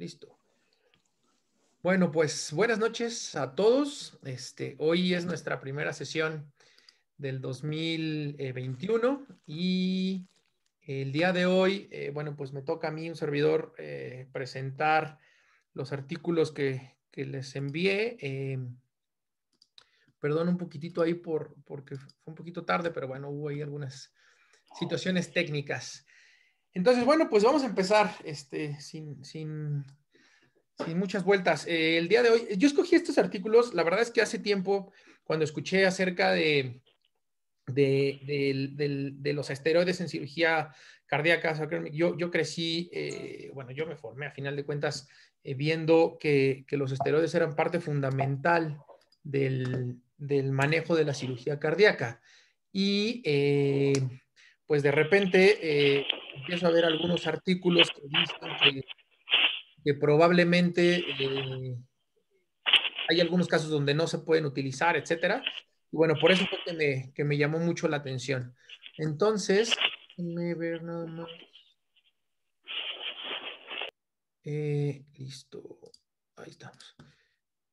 Listo. Bueno, pues buenas noches a todos. Este, hoy es nuestra primera sesión del 2021 y el día de hoy, eh, bueno, pues me toca a mí, un servidor, eh, presentar los artículos que, les envié. Em, perdón un poquitito ahí por, porque fue un poquito tarde, pero bueno, hubo ahí algunas situaciones técnicas. Entonces, bueno, pues vamos a empezar este, sin, sin, muchas vueltas. Eh, el día de hoy, yo escogí estos artículos, la verdad es que hace tiempo, cuando escuché acerca de, de, los esteroides en cirugía cardíaca, yo, yo crecí, eh, bueno, yo me formé a final de cuentas eh, viendo que, los esteroides eran parte fundamental del, manejo de la cirugía cardíaca. Y pues de repente empiezo a ver algunos artículos que probablemente eh, hay algunos casos donde no se pueden utilizar, etcétera. Y bueno, por eso fue que me, llamó mucho la atención. Entonces, déjenme ver nada más. Eh, listo, ahí estamos.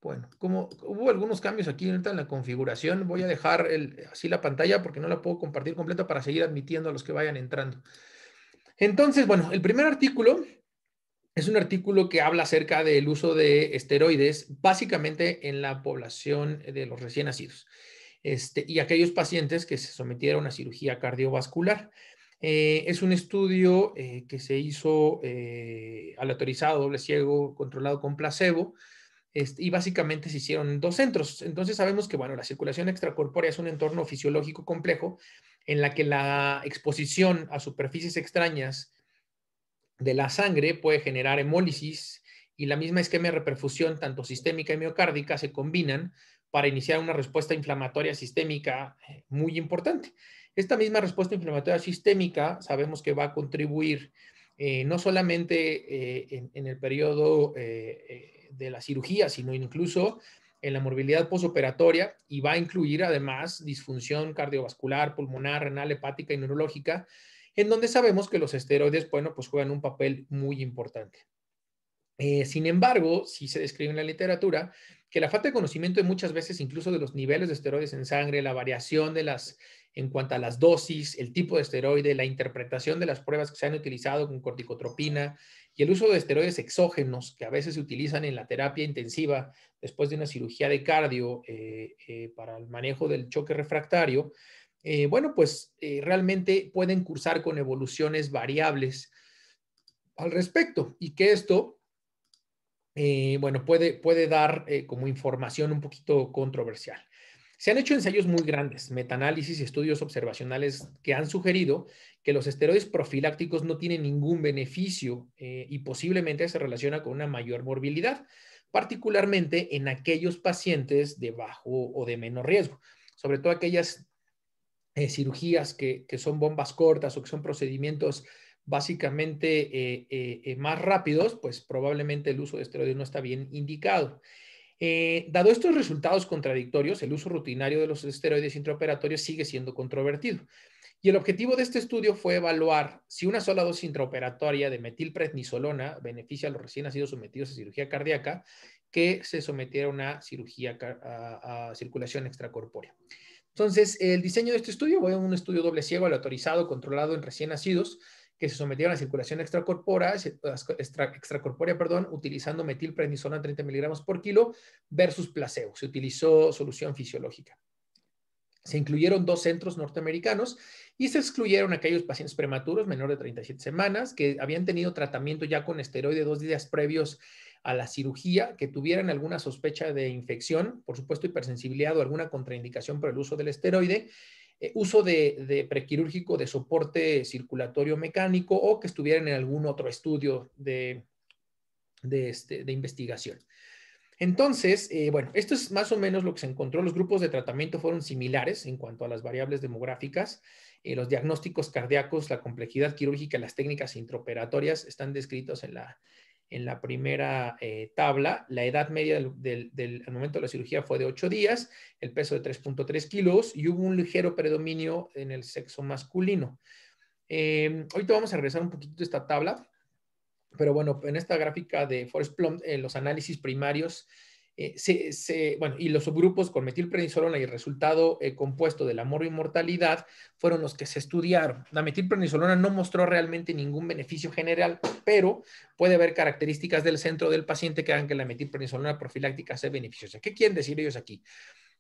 Bueno, como hubo algunos cambios aquí en la configuración, voy a dejar así la pantalla porque no la puedo compartir completa para seguir admitiendo a los que vayan entrando. Entonces, bueno, el primer artículo es un artículo que habla acerca del uso de esteroides básicamente en la población de los recién nacidos este, y aquellos pacientes que se sometieron a cirugía cardiovascular. Eh, es un estudio eh, que se hizo eh, al aleatorizado, doble ciego, controlado con placebo, este, y básicamente se hicieron dos centros. Entonces sabemos que, bueno, la circulación extracorpórea es un entorno fisiológico complejo en la que la exposición a superficies extrañas de la sangre puede generar hemólisis y la misma esquema de reperfusión, tanto sistémica y miocárdica, se combinan para iniciar una respuesta inflamatoria sistémica eh, muy importante. Esta misma respuesta inflamatoria sistémica sabemos que va a contribuir eh, no solamente eh, en, el periodo de la cirugía, sino incluso en la morbilidad posoperatoria y va a incluir además disfunción cardiovascular, pulmonar, renal, hepática y neurológica, en donde sabemos que los esteroides, bueno, pues juegan un papel muy importante. Eh, sin embargo, si se describe en la literatura, que la falta de conocimiento de muchas veces incluso de los niveles de esteroides en sangre, la variación de las en cuanto a las dosis, el tipo de esteroide, la interpretación de las pruebas que se han utilizado con corticotropina y el uso de esteroides exógenos que a veces se utilizan en la terapia intensiva después de una cirugía de cardio eh, eh, para el manejo del choque refractario, eh, bueno, pues realmente pueden cursar con evoluciones variables al respecto y que esto eh, bueno, puede, puede dar eh, como información un poquito controversial. Se han hecho ensayos muy grandes, metaanálisis y estudios observacionales que han sugerido que los esteroides profilácticos no tienen ningún beneficio eh, y posiblemente se relaciona con una mayor morbilidad, particularmente en aquellos pacientes de bajo o de menor riesgo, sobre todo aquellas cirugías que, que, son bombas cortas o que son procedimientos básicamente eh, eh, eh, más rápidos, pues probablemente el uso de esteroides no está bien indicado. dado estos resultados contradictorios, el uso rutinario de los esteroides intraoperatorios sigue siendo controvertido. Y el objetivo de este estudio fue evaluar si una sola dosis intraoperatoria de metilprednisolona beneficia a los recién nacidos sometidos a cirugía cardíaca que se sometiera a una cirugía a circulación extracorpórea. Entonces, el diseño de este estudio fue un estudio doble ciego aleatorizado controlado en recién nacidos que se sometieron a circulación extracorpórea, perdón, utilizando metilprednisolona 30 miligramos por kilo versus placebo. Se utilizó solución fisiológica. Se incluyeron dos centros norteamericanos y se excluyeron aquellos pacientes prematuros menor de 37 semanas que habían tenido tratamiento ya con esteroide dos días previos a la cirugía, que tuvieran alguna sospecha de infección, por supuesto hipersensibilidad o alguna contraindicación por el uso del esteroide, eh, uso de, prequirúrgico de soporte circulatorio mecánico o que estuvieran en algún otro estudio de, este, investigación. Entonces, eh, bueno, esto es más o menos lo que se encontró. Los grupos de tratamiento fueron similares en cuanto a las variables demográficas. Eh, los diagnósticos cardíacos, la complejidad quirúrgica, las técnicas intraoperatorias están descritos en la, en la primera eh, tabla, la edad media del, al momento de la cirugía fue de 8 días, el peso de 3.3 kilos y hubo un ligero predominio en el sexo masculino. Eh, ahorita vamos a regresar un poquito a esta tabla, pero bueno, en esta gráfica de Forrest Plumb, eh, los análisis primarios eh, se, y los subgrupos con metilprednisolona y el resultado eh, compuesto del amor y mortalidad fueron los que se estudiaron. La metilprednisolona no mostró realmente ningún beneficio general, pero puede haber características del centro del paciente que hagan que la metilprednisolona profiláctica sea beneficiosa. ¿Qué quieren decir ellos aquí?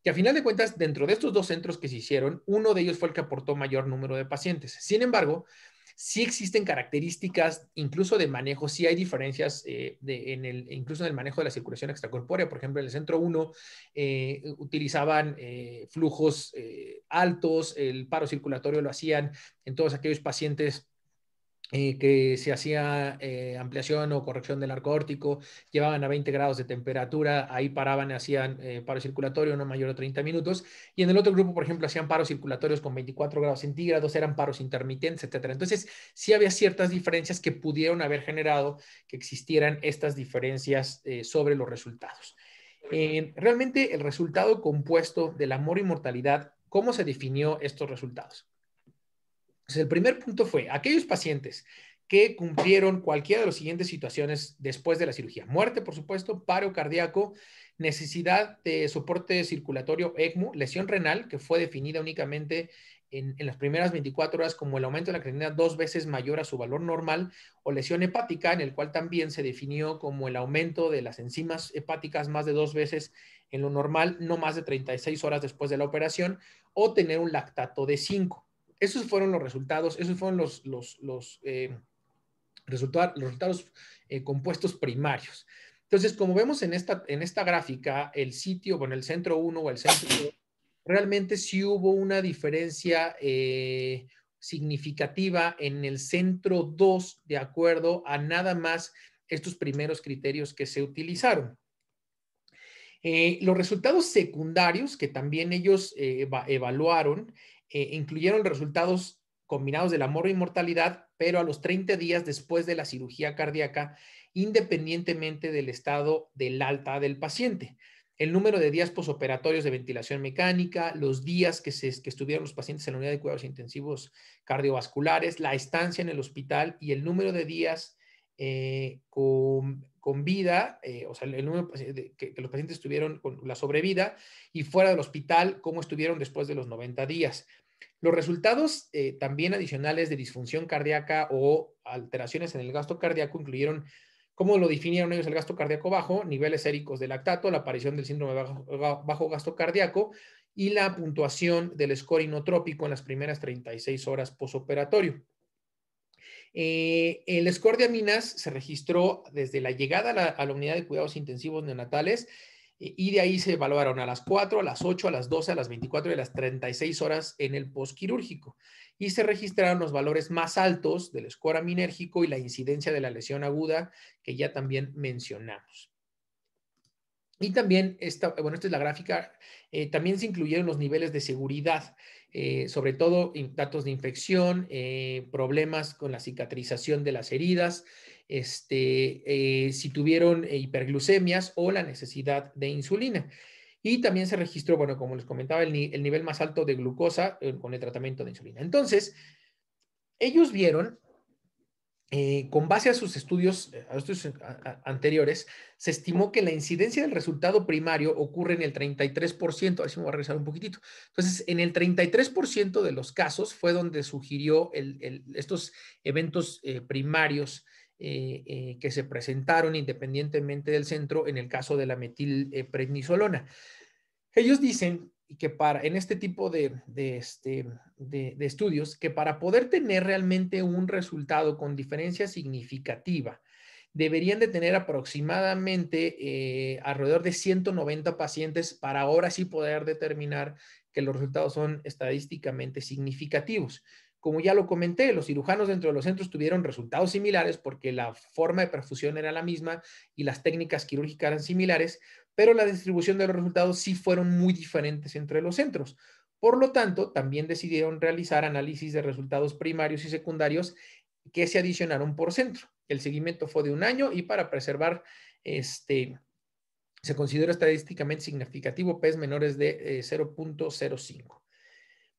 que a final de cuentas, dentro de estos dos centros que se hicieron, uno de ellos fue el que aportó mayor número de pacientes. Sin embargo, si existen características, incluso de manejo, si hay diferencias eh, en el, incluso en el manejo de la circulación extracorpórea. Por ejemplo, en el centro 1 eh, utilizaban eh, flujos altos, el paro circulatorio lo hacían en todos aquellos pacientes eh, que se hacía eh, ampliación o corrección del arco órtico, llevaban a 20 grados de temperatura, ahí paraban, hacían eh, paro circulatorio no mayor a 30 minutos, y en el otro grupo, por ejemplo, hacían paros circulatorios con 24 grados centígrados, eran paros intermitentes, etcétera. Entonces, sí había ciertas diferencias que pudieron haber generado que existieran estas diferencias sobre los resultados. realmente, el resultado compuesto del amor y e mortalidad, ¿cómo se definió estos resultados? Entonces, el primer punto fue, aquellos pacientes que cumplieron cualquiera de las siguientes situaciones después de la cirugía. Muerte, por supuesto, paro cardíaco, necesidad de soporte circulatorio ECMO, lesión renal, que fue definida únicamente en, en, las primeras 24 horas como el aumento de la creatinina dos veces mayor a su valor normal, o lesión hepática, en el cual también se definió como el aumento de las enzimas hepáticas más de dos veces en lo normal, no más de 36 horas después de la operación, o tener un lactato de 5 esos fueron los resultados, esos fueron los, los, los, eh, resultados eh, compuestos primarios. Entonces, como vemos en esta, en esta gráfica, el sitio, bueno, el centro 1 o el centro 2, realmente sí hubo una diferencia eh, significativa en el centro 2 de acuerdo a nada más estos primeros criterios que se utilizaron. los resultados secundarios que también ellos evaluaron eh, incluyeron resultados combinados de la y mortalidad, pero a los 30 días después de la cirugía cardíaca, independientemente del estado del alta del paciente. El número de días posoperatorios de ventilación mecánica, los días que, se, estuvieron los pacientes en la unidad de cuidados intensivos cardiovasculares, la estancia en el hospital y el número de días eh, con, con vida, eh, o sea, el número que, los pacientes tuvieron con la sobrevida y fuera del hospital, cómo estuvieron después de los 90 días. Los resultados eh, también adicionales de disfunción cardíaca o alteraciones en el gasto cardíaco incluyeron ¿Cómo lo definieron ellos el gasto cardíaco bajo? Niveles séricos de lactato, la aparición del síndrome bajo, bajo gasto cardíaco y la puntuación del score inotrópico en las primeras 36 horas posoperatorio. Eh, el score de aminas se registró desde la llegada a la, unidad de cuidados intensivos neonatales eh, y de ahí se evaluaron a las 4, a las 8, a las 12, a las 24 y a las 36 horas en el postquirúrgico. Y se registraron los valores más altos del score aminérgico y la incidencia de la lesión aguda, que ya también mencionamos. Y también, esta, bueno, esta es la gráfica, eh, también se incluyeron los niveles de seguridad. Eh, sobre todo datos de infección, eh, problemas con la cicatrización de las heridas, este, eh, si tuvieron hiperglucemias o la necesidad de insulina. Y también se registró, bueno, como les comentaba, el nivel más alto de glucosa con el tratamiento de insulina. Entonces, ellos vieron eh, con base a sus estudios, eh, eh, anteriores, se estimó que la incidencia del resultado primario ocurre en el 33%. Así me voy a regresar un poquitito. Entonces, en el 33% de los casos fue donde sugirió estos eventos primarios que se presentaron independientemente del centro en el caso de la metilprednisolona. Ellos dicen y que para, en este tipo este, de, estudios, que para poder tener realmente un resultado con diferencia significativa, deberían de tener aproximadamente eh, alrededor de 190 pacientes para ahora sí poder determinar que los resultados son estadísticamente significativos. Como ya lo comenté, los cirujanos dentro de los centros tuvieron resultados similares porque la forma de perfusión era la misma y las técnicas quirúrgicas eran similares, pero la distribución de los resultados sí fueron muy diferentes entre los centros. Por lo tanto, también decidieron realizar análisis de resultados primarios y secundarios que se adicionaron por centro. El seguimiento fue de un año y para preservar este, se considera estadísticamente significativo PES menores de 0.05. Eh,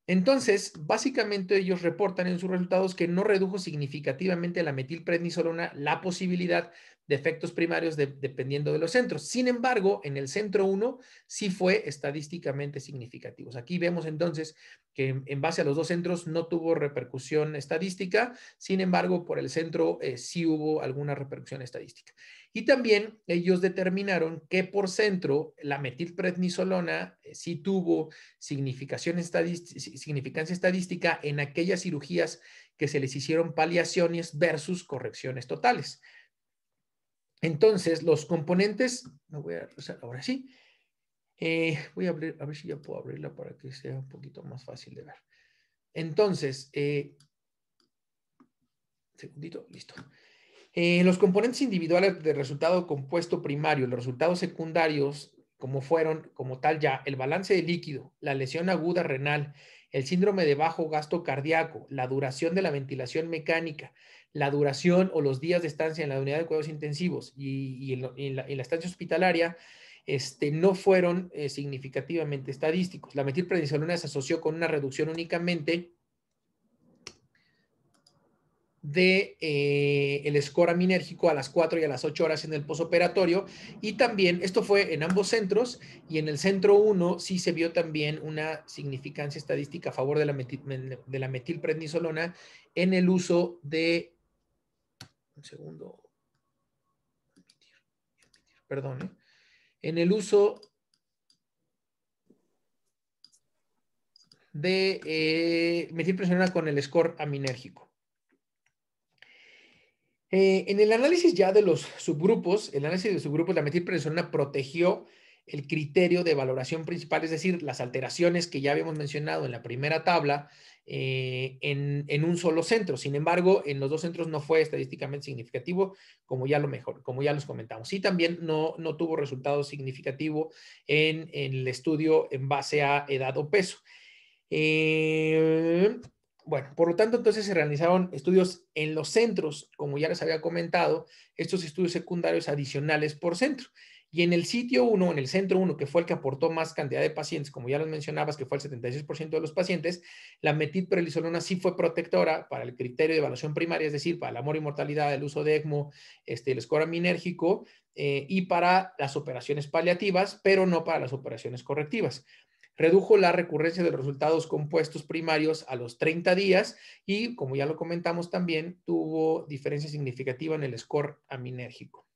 Entonces, básicamente ellos reportan en sus resultados que no redujo significativamente la metilprednisolona la posibilidad de efectos primarios dependiendo de los centros. Sin embargo, en el centro 1 sí fue estadísticamente significativo. Aquí vemos entonces que en, base a los dos centros no tuvo repercusión estadística, sin embargo, por el centro eh, sí hubo alguna repercusión estadística. Y también ellos determinaron que por centro la metilprednisolona eh, sí tuvo significancia estadística en aquellas cirugías que se les hicieron paliaciones versus correcciones totales. Entonces, los componentes, voy a ahora sí, eh, voy a abrir, a ver si ya puedo abrirla para que sea un poquito más fácil de ver. Entonces, eh, segundito, listo. Eh, los componentes individuales del resultado compuesto primario, los resultados secundarios, como fueron, como tal ya, el balance de líquido, la lesión aguda renal, el síndrome de bajo gasto cardíaco, la duración de la ventilación mecánica, la duración o los días de estancia en la unidad de cuidados intensivos y, en, la, estancia hospitalaria este, no fueron eh, significativamente estadísticos. La metilprednisolona se asoció con una reducción únicamente de eh, el score aminérgico a las 4 y a las 8 horas en el posoperatorio y también esto fue en ambos centros y en el centro 1 sí se vio también una significancia estadística a favor de la, de la metilprednisolona en el uso de un segundo. Perdón. ¿eh? En el uso de eh, con el score aminérgico. Eh, en el análisis ya de los subgrupos, el análisis de subgrupos, la metilpresiona protegió el criterio de valoración principal, es decir, las alteraciones que ya habíamos mencionado en la primera tabla eh, en, un solo centro. Sin embargo, en los dos centros no fue estadísticamente significativo, como ya lo mejor, como ya los comentamos. Y también no, tuvo resultado significativo en, el estudio en base a edad o peso. Eh, bueno, por lo tanto, entonces se realizaron estudios en los centros, como ya les había comentado, estos estudios secundarios adicionales por centro. Y en el sitio 1, en el centro 1, que fue el que aportó más cantidad de pacientes, como ya los mencionabas, que fue el 76% de los pacientes, la metilprednisolona sí fue protectora para el criterio de evaluación primaria, es decir, para la amor y mortalidad, el uso de ECMO, este, el score aminérgico eh, y para las operaciones paliativas, pero no para las operaciones correctivas redujo la recurrencia de resultados compuestos primarios a los 30 días y, como ya lo comentamos también, tuvo diferencia significativa en el score aminérgico.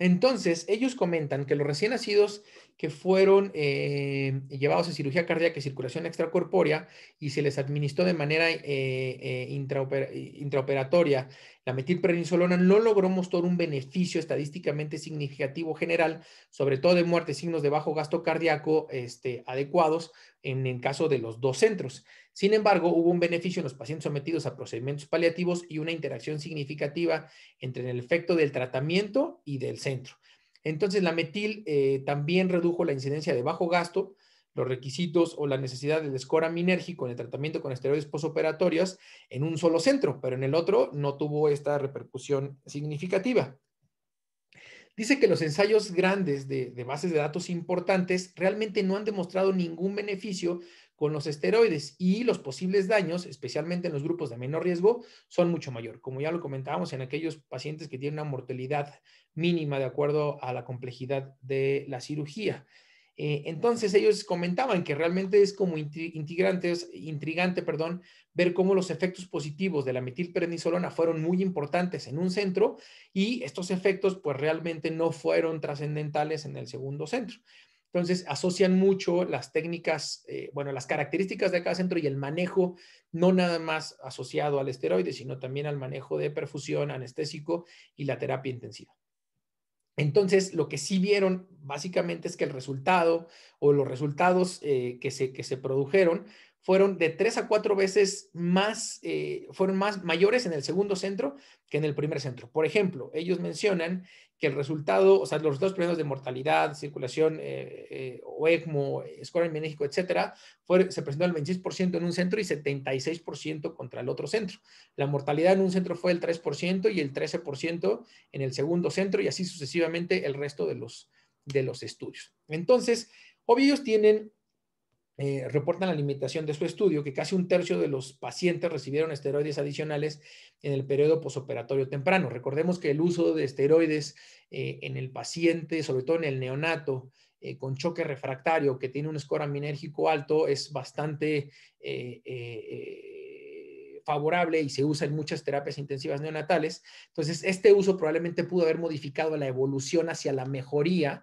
Entonces, ellos comentan que los recién nacidos que fueron eh, llevados a cirugía cardíaca y circulación extracorpórea y se les administró de manera eh, eh, intraoperatoria la metilprednisolona, no logró mostrar un beneficio estadísticamente significativo general, sobre todo de muerte, signos de bajo gasto cardíaco este, adecuados en el caso de los dos centros. Sin embargo, hubo un beneficio en los pacientes sometidos a procedimientos paliativos y una interacción significativa entre el efecto del tratamiento y del centro. Entonces, la metil eh, también redujo la incidencia de bajo gasto, los requisitos o la necesidad del escora minérgico en el tratamiento con esteroides posoperatorios en un solo centro, pero en el otro no tuvo esta repercusión significativa. Dice que los ensayos grandes de bases de datos importantes realmente no han demostrado ningún beneficio con los esteroides y los posibles daños, especialmente en los grupos de menor riesgo, son mucho mayor. Como ya lo comentábamos, en aquellos pacientes que tienen una mortalidad mínima de acuerdo a la complejidad de la cirugía. Eh, entonces ellos comentaban que realmente es como intrigantes, intrigante perdón, ver cómo los efectos positivos de la metilprednisolona fueron muy importantes en un centro y estos efectos pues realmente no fueron trascendentales en el segundo centro. Entonces, asocian mucho las técnicas, eh, bueno, las características de cada centro y el manejo, no nada más asociado al esteroide, sino también al manejo de perfusión, anestésico y la terapia intensiva. Entonces, lo que sí vieron básicamente es que el resultado o los resultados eh, que se produjeron fueron de tres a cuatro veces más, eh, fueron más mayores en el segundo centro que en el primer centro. Por ejemplo, ellos mencionan que el resultado, o sea, los dos problemas de mortalidad, circulación eh, eh, o ECMO, score en México, etcétera, fue, se presentó el 26% en un centro y 76% contra el otro centro. La mortalidad en un centro fue el 3% y el 13% en el segundo centro y así sucesivamente el resto de los, de los estudios. Entonces, obvio, ellos tienen eh, reportan la limitación de su estudio, que casi un tercio de los pacientes recibieron esteroides adicionales en el periodo posoperatorio temprano. Recordemos que el uso de esteroides eh, en el paciente, sobre todo en el neonato, eh, con choque refractario, que tiene un score aminérgico alto, es bastante favorable y se usa en muchas terapias intensivas neonatales. Entonces, este uso probablemente pudo haber modificado la evolución hacia la mejoría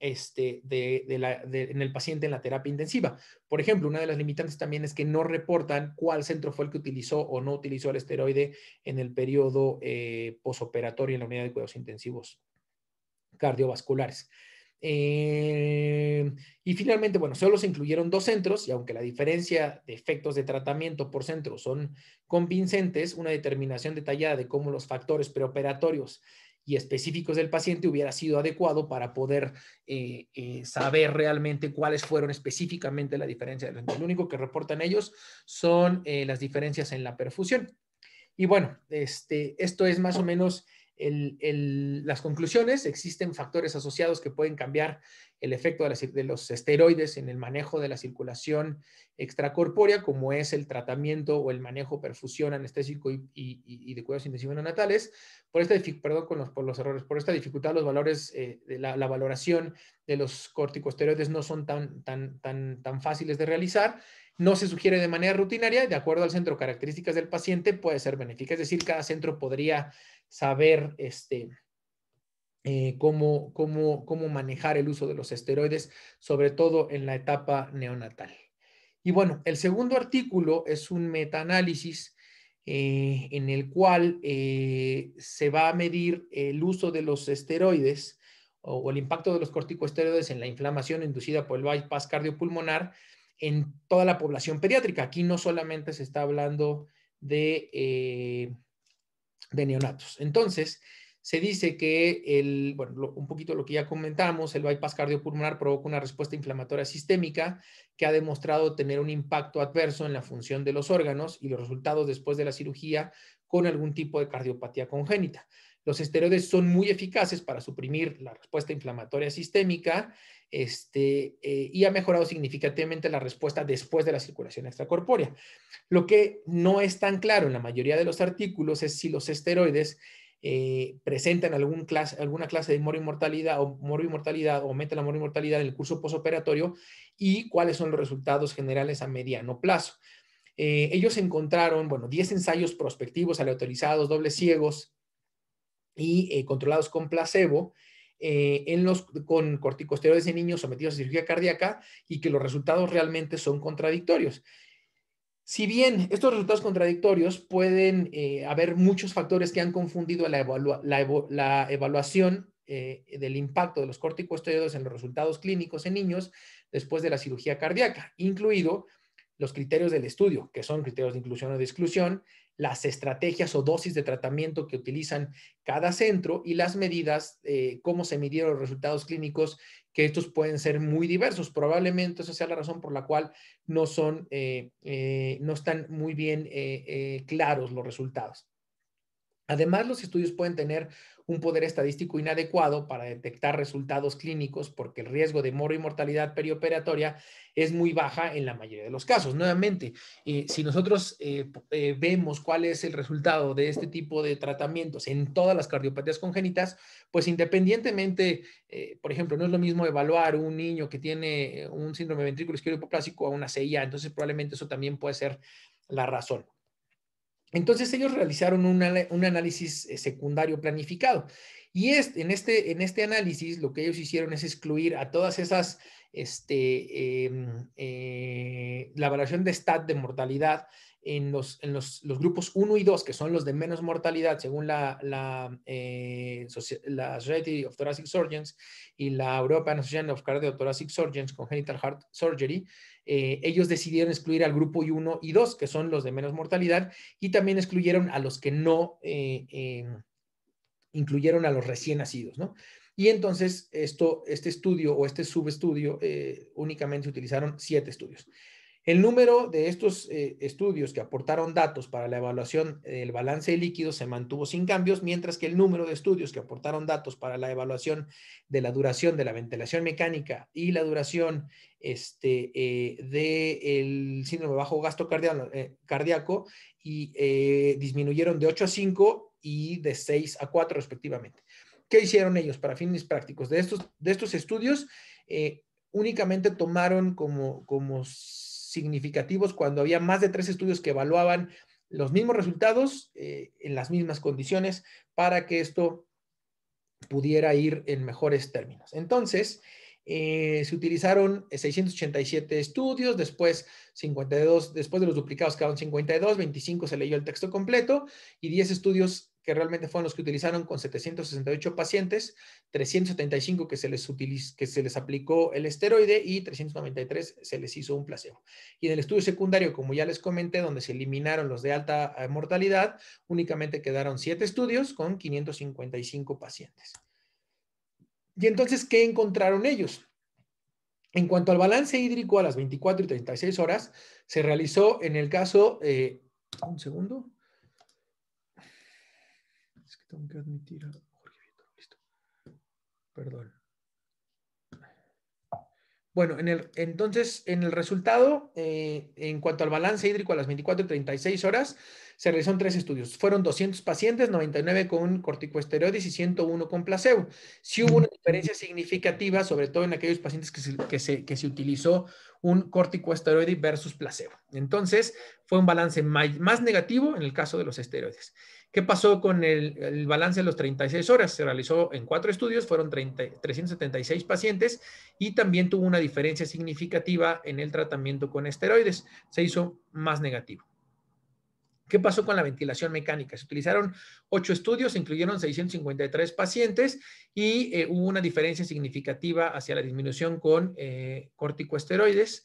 este, en el paciente en la terapia intensiva. Por ejemplo, una de las limitantes también es que no reportan cuál centro fue el que utilizó o no utilizó el esteroide en el periodo eh, posoperatorio en la unidad de cuidados intensivos cardiovasculares. Eh, y finalmente, bueno, solo se incluyeron dos centros y aunque la diferencia de efectos de tratamiento por centro son convincentes, una determinación detallada de cómo los factores preoperatorios y específicos del paciente hubiera sido adecuado para poder eh, eh, saber realmente cuáles fueron específicamente la diferencia. Lo único que reportan ellos son eh, las diferencias en la perfusión. Y bueno, este, esto es más o menos las conclusiones, existen factores asociados que pueden cambiar el efecto de, los esteroides en el manejo de la circulación extracorpórea, como es el tratamiento o el manejo perfusión anestésico y, de cuidados intensivos neonatales. Por esta, perdón por los errores, por esta dificultad, los valores, eh, de la, valoración de los corticosteroides no son tan fáciles de realizar no se sugiere de manera rutinaria, de acuerdo al centro características del paciente, puede ser benéfica. Es decir, cada centro podría saber este, eh, cómo, cómo, cómo manejar el uso de los esteroides, sobre todo en la etapa neonatal. Y bueno, el segundo artículo es un metaanálisis análisis eh, en el cual eh, se va a medir el uso de los esteroides o, o, el impacto de los corticosteroides en la inflamación inducida por el bypass cardiopulmonar en toda la población pediátrica. Aquí no solamente se está hablando de, eh, neonatos. Entonces, se dice que bueno, un poquito lo que ya comentamos, el bypass cardiopulmonar provoca una respuesta inflamatoria sistémica que ha demostrado tener un impacto adverso en la función de los órganos y los resultados después de la cirugía con algún tipo de cardiopatía congénita. Los esteroides son muy eficaces para suprimir la respuesta inflamatoria sistémica este, eh, y ha mejorado significativamente la respuesta después de la circulación extracorpórea. Lo que no es tan claro en la mayoría de los artículos es si los esteroides eh, presentan alguna clase de moro o o meten la morbi-mortalidad en el curso posoperatorio y cuáles son los resultados generales a mediano plazo. Eh, ellos encontraron, bueno, 10 ensayos prospectivos aleatorizados, dobles ciegos, y eh, controlados con placebo, eh, en los, con corticosteroides en niños sometidos a cirugía cardíaca y que los resultados realmente son contradictorios. Si bien estos resultados contradictorios pueden eh, haber muchos factores que han confundido la, evaluación del impacto de los corticosteroides en los resultados clínicos en niños después de la cirugía cardíaca, incluido los criterios del estudio, que son criterios de inclusión o de exclusión, las estrategias o dosis de tratamiento que utilizan cada centro y las medidas, eh, cómo se midieron los resultados clínicos, que estos pueden ser muy diversos. Probablemente esa sea la razón por la cual no, son, eh, eh, no están muy bien claros los resultados. Además, los estudios pueden tener un poder estadístico inadecuado para detectar resultados clínicos porque el riesgo de moro y mortalidad perioperatoria es muy baja en la mayoría de los casos. Nuevamente, eh, si nosotros eh, eh, vemos cuál es el resultado de este tipo de tratamientos en todas las cardiopatías congénitas, pues independientemente, por ejemplo, no es lo mismo evaluar un niño que tiene un síndrome ventrículo hipoplásico a una CIA, entonces probablemente eso también puede ser la razón. Entonces ellos realizaron un, análisis eh, secundario planificado. Y en, este, en este análisis lo que ellos hicieron es excluir a todas esas, este, em, eh, la variación de stat de mortalidad en, los, grupos 1 y 2, que son los de menos mortalidad según la, eh, Society of Thoracic Surgeons y la European Association of Cardiothoracic Surgeons, Congenital Heart Surgery, eh, ellos decidieron excluir al grupo 1 y 2, que son los de menos mortalidad, y también excluyeron a los que no eh, incluyeron a los recién nacidos, ¿no? Y entonces, esto, este estudio o este subestudio únicamente utilizaron siete estudios. El número de estos eh, estudios que aportaron datos para la evaluación del balance de líquidos se mantuvo sin cambios, mientras que el número de estudios que aportaron datos para la evaluación de la duración de la ventilación mecánica y la duración este, eh, del síndrome bajo gasto eh, cardíaco y, disminuyeron de 8 a 5 y de 6 a 4 respectivamente. ¿Qué hicieron ellos para fines prácticos? De estos, de estos estudios, únicamente tomaron como... como significativos cuando había más de tres estudios que evaluaban los mismos resultados eh, en las mismas condiciones para que esto pudiera ir en mejores términos. Entonces, eh, se utilizaron 687 estudios, después 52, después de los duplicados quedaron 52, 25 se leyó el texto completo y 10 estudios que realmente fueron los que utilizaron con 768 pacientes, 375 que se les, que se les aplicó el esteroide y 393 se les hizo un placebo. Y en el estudio secundario, como ya les comenté, donde se eliminaron los de alta eh, mortalidad, únicamente quedaron 7 estudios con 555 pacientes. Y entonces, ¿qué encontraron ellos? En cuanto al balance hídrico a las 24 y 36 horas, se realizó en el caso, eh, un segundo, tengo que admitir a Jorge Listo. Perdón. Bueno, entonces, en el resultado, eh, en cuanto al balance hídrico a las 24 y 36 horas, se realizaron tres estudios. Fueron 200 pacientes, 99 con corticosteroides y 101 con placebo. Sí hubo una diferencia significativa, sobre todo en aquellos pacientes que se, utilizó un corticosteroide versus placebo. Entonces, fue un balance más negativo en el caso de los esteroides. ¿Qué pasó con el, balance de los 36 horas? Se realizó en cuatro estudios, fueron 376 pacientes y también tuvo una diferencia significativa en el tratamiento con esteroides. Se hizo más negativo. ¿Qué pasó con la ventilación mecánica? Se utilizaron ocho estudios, incluyeron 653 pacientes y eh, hubo una diferencia significativa hacia la disminución con eh, corticosteroides. corticoesteroides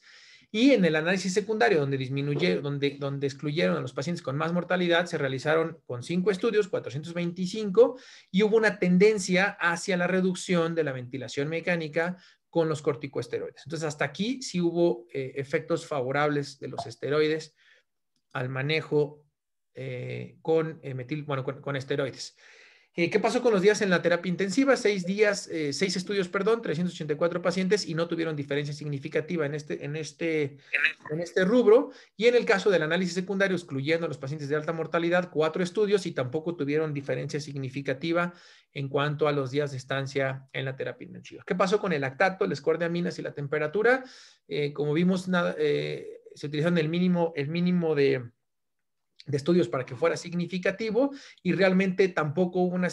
y en el análisis secundario, donde, disminuyeron, donde, excluyeron a los pacientes con más mortalidad, se realizaron con cinco estudios, 425, y hubo una tendencia hacia la reducción de la ventilación mecánica con los corticosteroides. Entonces, hasta aquí sí hubo eh, efectos favorables de los esteroides al manejo eh, eh, con esteroides. Eh, ¿Qué pasó con los días en la terapia intensiva? Seis días, eh, seis estudios, perdón, 384 pacientes y no tuvieron diferencia significativa en este, en, este, en este rubro. Y en el caso del análisis secundario, excluyendo a los pacientes de alta mortalidad, cuatro estudios y tampoco tuvieron diferencia significativa en cuanto a los días de estancia en la terapia intensiva. ¿Qué pasó con el lactato, el score de y la temperatura? Eh, como vimos, se utilizaron el mínimo, el mínimo de de estudios para que fuera significativo y realmente tampoco hubo una,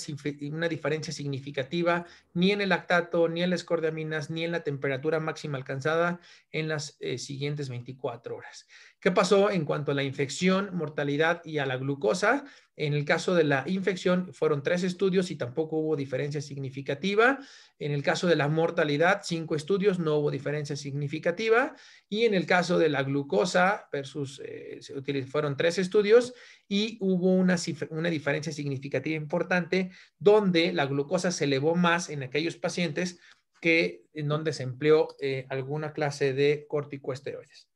diferencia significativa ni en el lactato, ni en las cordiaminas ni en la temperatura máxima alcanzada en las eh, siguientes 24 horas. ¿Qué pasó en cuanto a la infección, mortalidad y a la glucosa? En el caso de la infección fueron tres estudios y tampoco hubo diferencia significativa. En el caso de la mortalidad, cinco estudios, no hubo diferencia significativa. Y en el caso de la glucosa versus, eh, fueron tres estudios y hubo una, una diferencia significativa importante donde la glucosa se elevó más en aquellos pacientes que en donde se empleó eh, alguna clase de corticosteroides.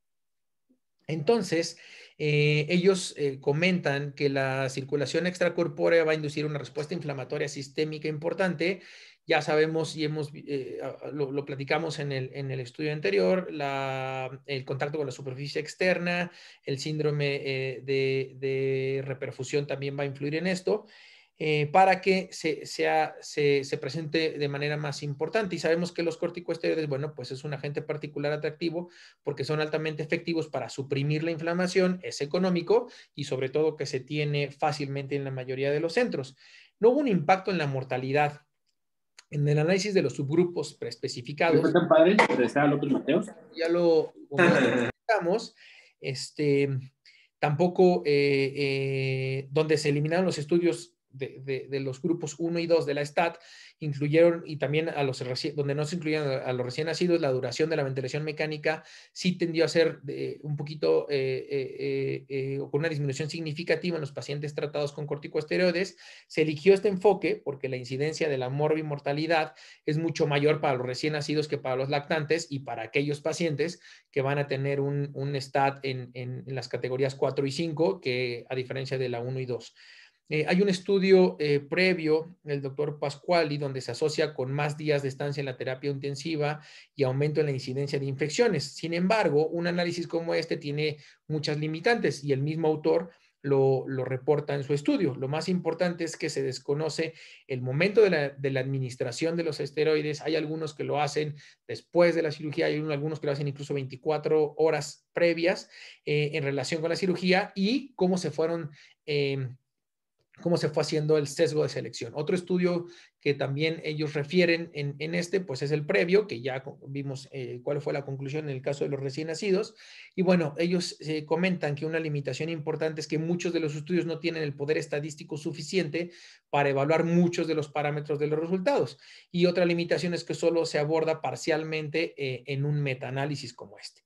Entonces, eh, ellos eh, comentan que la circulación extracorpórea va a inducir una respuesta inflamatoria sistémica importante. Ya sabemos y hemos, eh, lo, platicamos en el, en el estudio anterior, el contacto con la superficie externa, el síndrome de, de reperfusión también va a influir en esto. Eh, para que se, se, presente de manera más importante. Y sabemos que los corticosteroides, bueno, pues es un agente particular atractivo porque son altamente efectivos para suprimir la inflamación, es económico y sobre todo que se tiene fácilmente en la mayoría de los centros. No hubo un impacto en la mortalidad. En el análisis de los subgrupos preespecificados. ¿Es tan padre? López Mateos? Ya lo comentamos. este, tampoco eh, eh, donde se eliminaron los estudios de, los grupos 1 y 2 de la STAT incluyeron, y también a los donde no se incluían a los recién nacidos, la duración de la ventilación mecánica sí tendió a ser un poquito eh, eh, eh, con una disminución significativa en los pacientes tratados con corticosteroides. Se eligió este enfoque porque la incidencia de la morbimortalidad es mucho mayor para los recién nacidos que para los lactantes y para aquellos pacientes que van a tener un, STAT en, en las categorías 4 y 5, que a diferencia de la 1 y 2. Eh, hay un estudio eh, previo del doctor Pascuali donde se asocia con más días de estancia en la terapia intensiva y aumento en la incidencia de infecciones. Sin embargo, un análisis como este tiene muchas limitantes y el mismo autor lo, reporta en su estudio. Lo más importante es que se desconoce el momento de la, administración de los esteroides. Hay algunos que lo hacen después de la cirugía, hay algunos que lo hacen incluso 24 horas previas eh, en relación con la cirugía y cómo se fueron em, cómo se fue haciendo el sesgo de selección. Otro estudio que también ellos refieren en, este, pues es el previo, que ya vimos eh, cuál fue la conclusión en el caso de los recién nacidos. Y bueno, ellos eh, comentan que una limitación importante es que muchos de los estudios no tienen el poder estadístico suficiente para evaluar muchos de los parámetros de los resultados. Y otra limitación es que solo se aborda parcialmente eh, en un metaanálisis como este.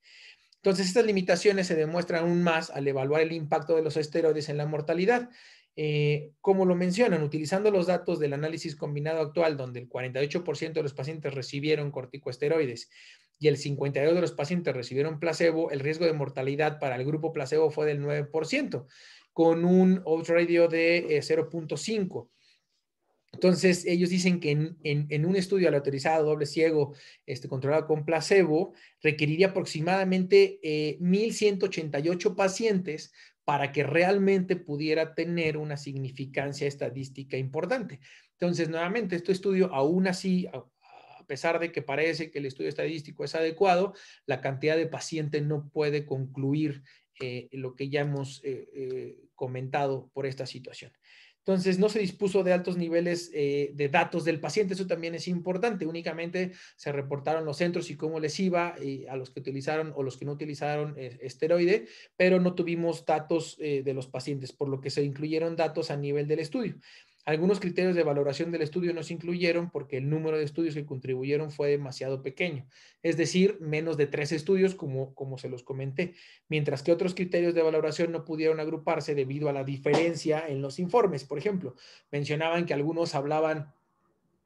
Entonces, estas limitaciones se demuestran aún más al evaluar el impacto de los esteroides en la mortalidad. Eh, como lo mencionan, utilizando los datos del análisis combinado actual, donde el 48% de los pacientes recibieron corticosteroides y el 52% de los pacientes recibieron placebo, el riesgo de mortalidad para el grupo placebo fue del 9%, con un odds ratio de 0.5. Eh, Entonces, ellos dicen que en, un estudio aleatorizado, doble ciego, este, controlado con placebo, requeriría aproximadamente 1.188 eh, pacientes para que realmente pudiera tener una significancia estadística importante. Entonces, nuevamente, este estudio aún así, a pesar de que parece que el estudio estadístico es adecuado, la cantidad de pacientes no puede concluir eh, lo que ya hemos eh, eh, comentado por esta situación. Entonces, no se dispuso de altos niveles eh, de datos del paciente, eso también es importante. Únicamente se reportaron los centros y cómo les iba a los que utilizaron o los que no utilizaron eh, esteroide, pero no tuvimos datos eh, de los pacientes, por lo que se incluyeron datos a nivel del estudio. Algunos criterios de valoración del estudio no se incluyeron porque el número de estudios que contribuyeron fue demasiado pequeño, es decir, menos de tres estudios, como, como se los comenté, mientras que otros criterios de valoración no pudieron agruparse debido a la diferencia en los informes. Por ejemplo, mencionaban que algunos hablaban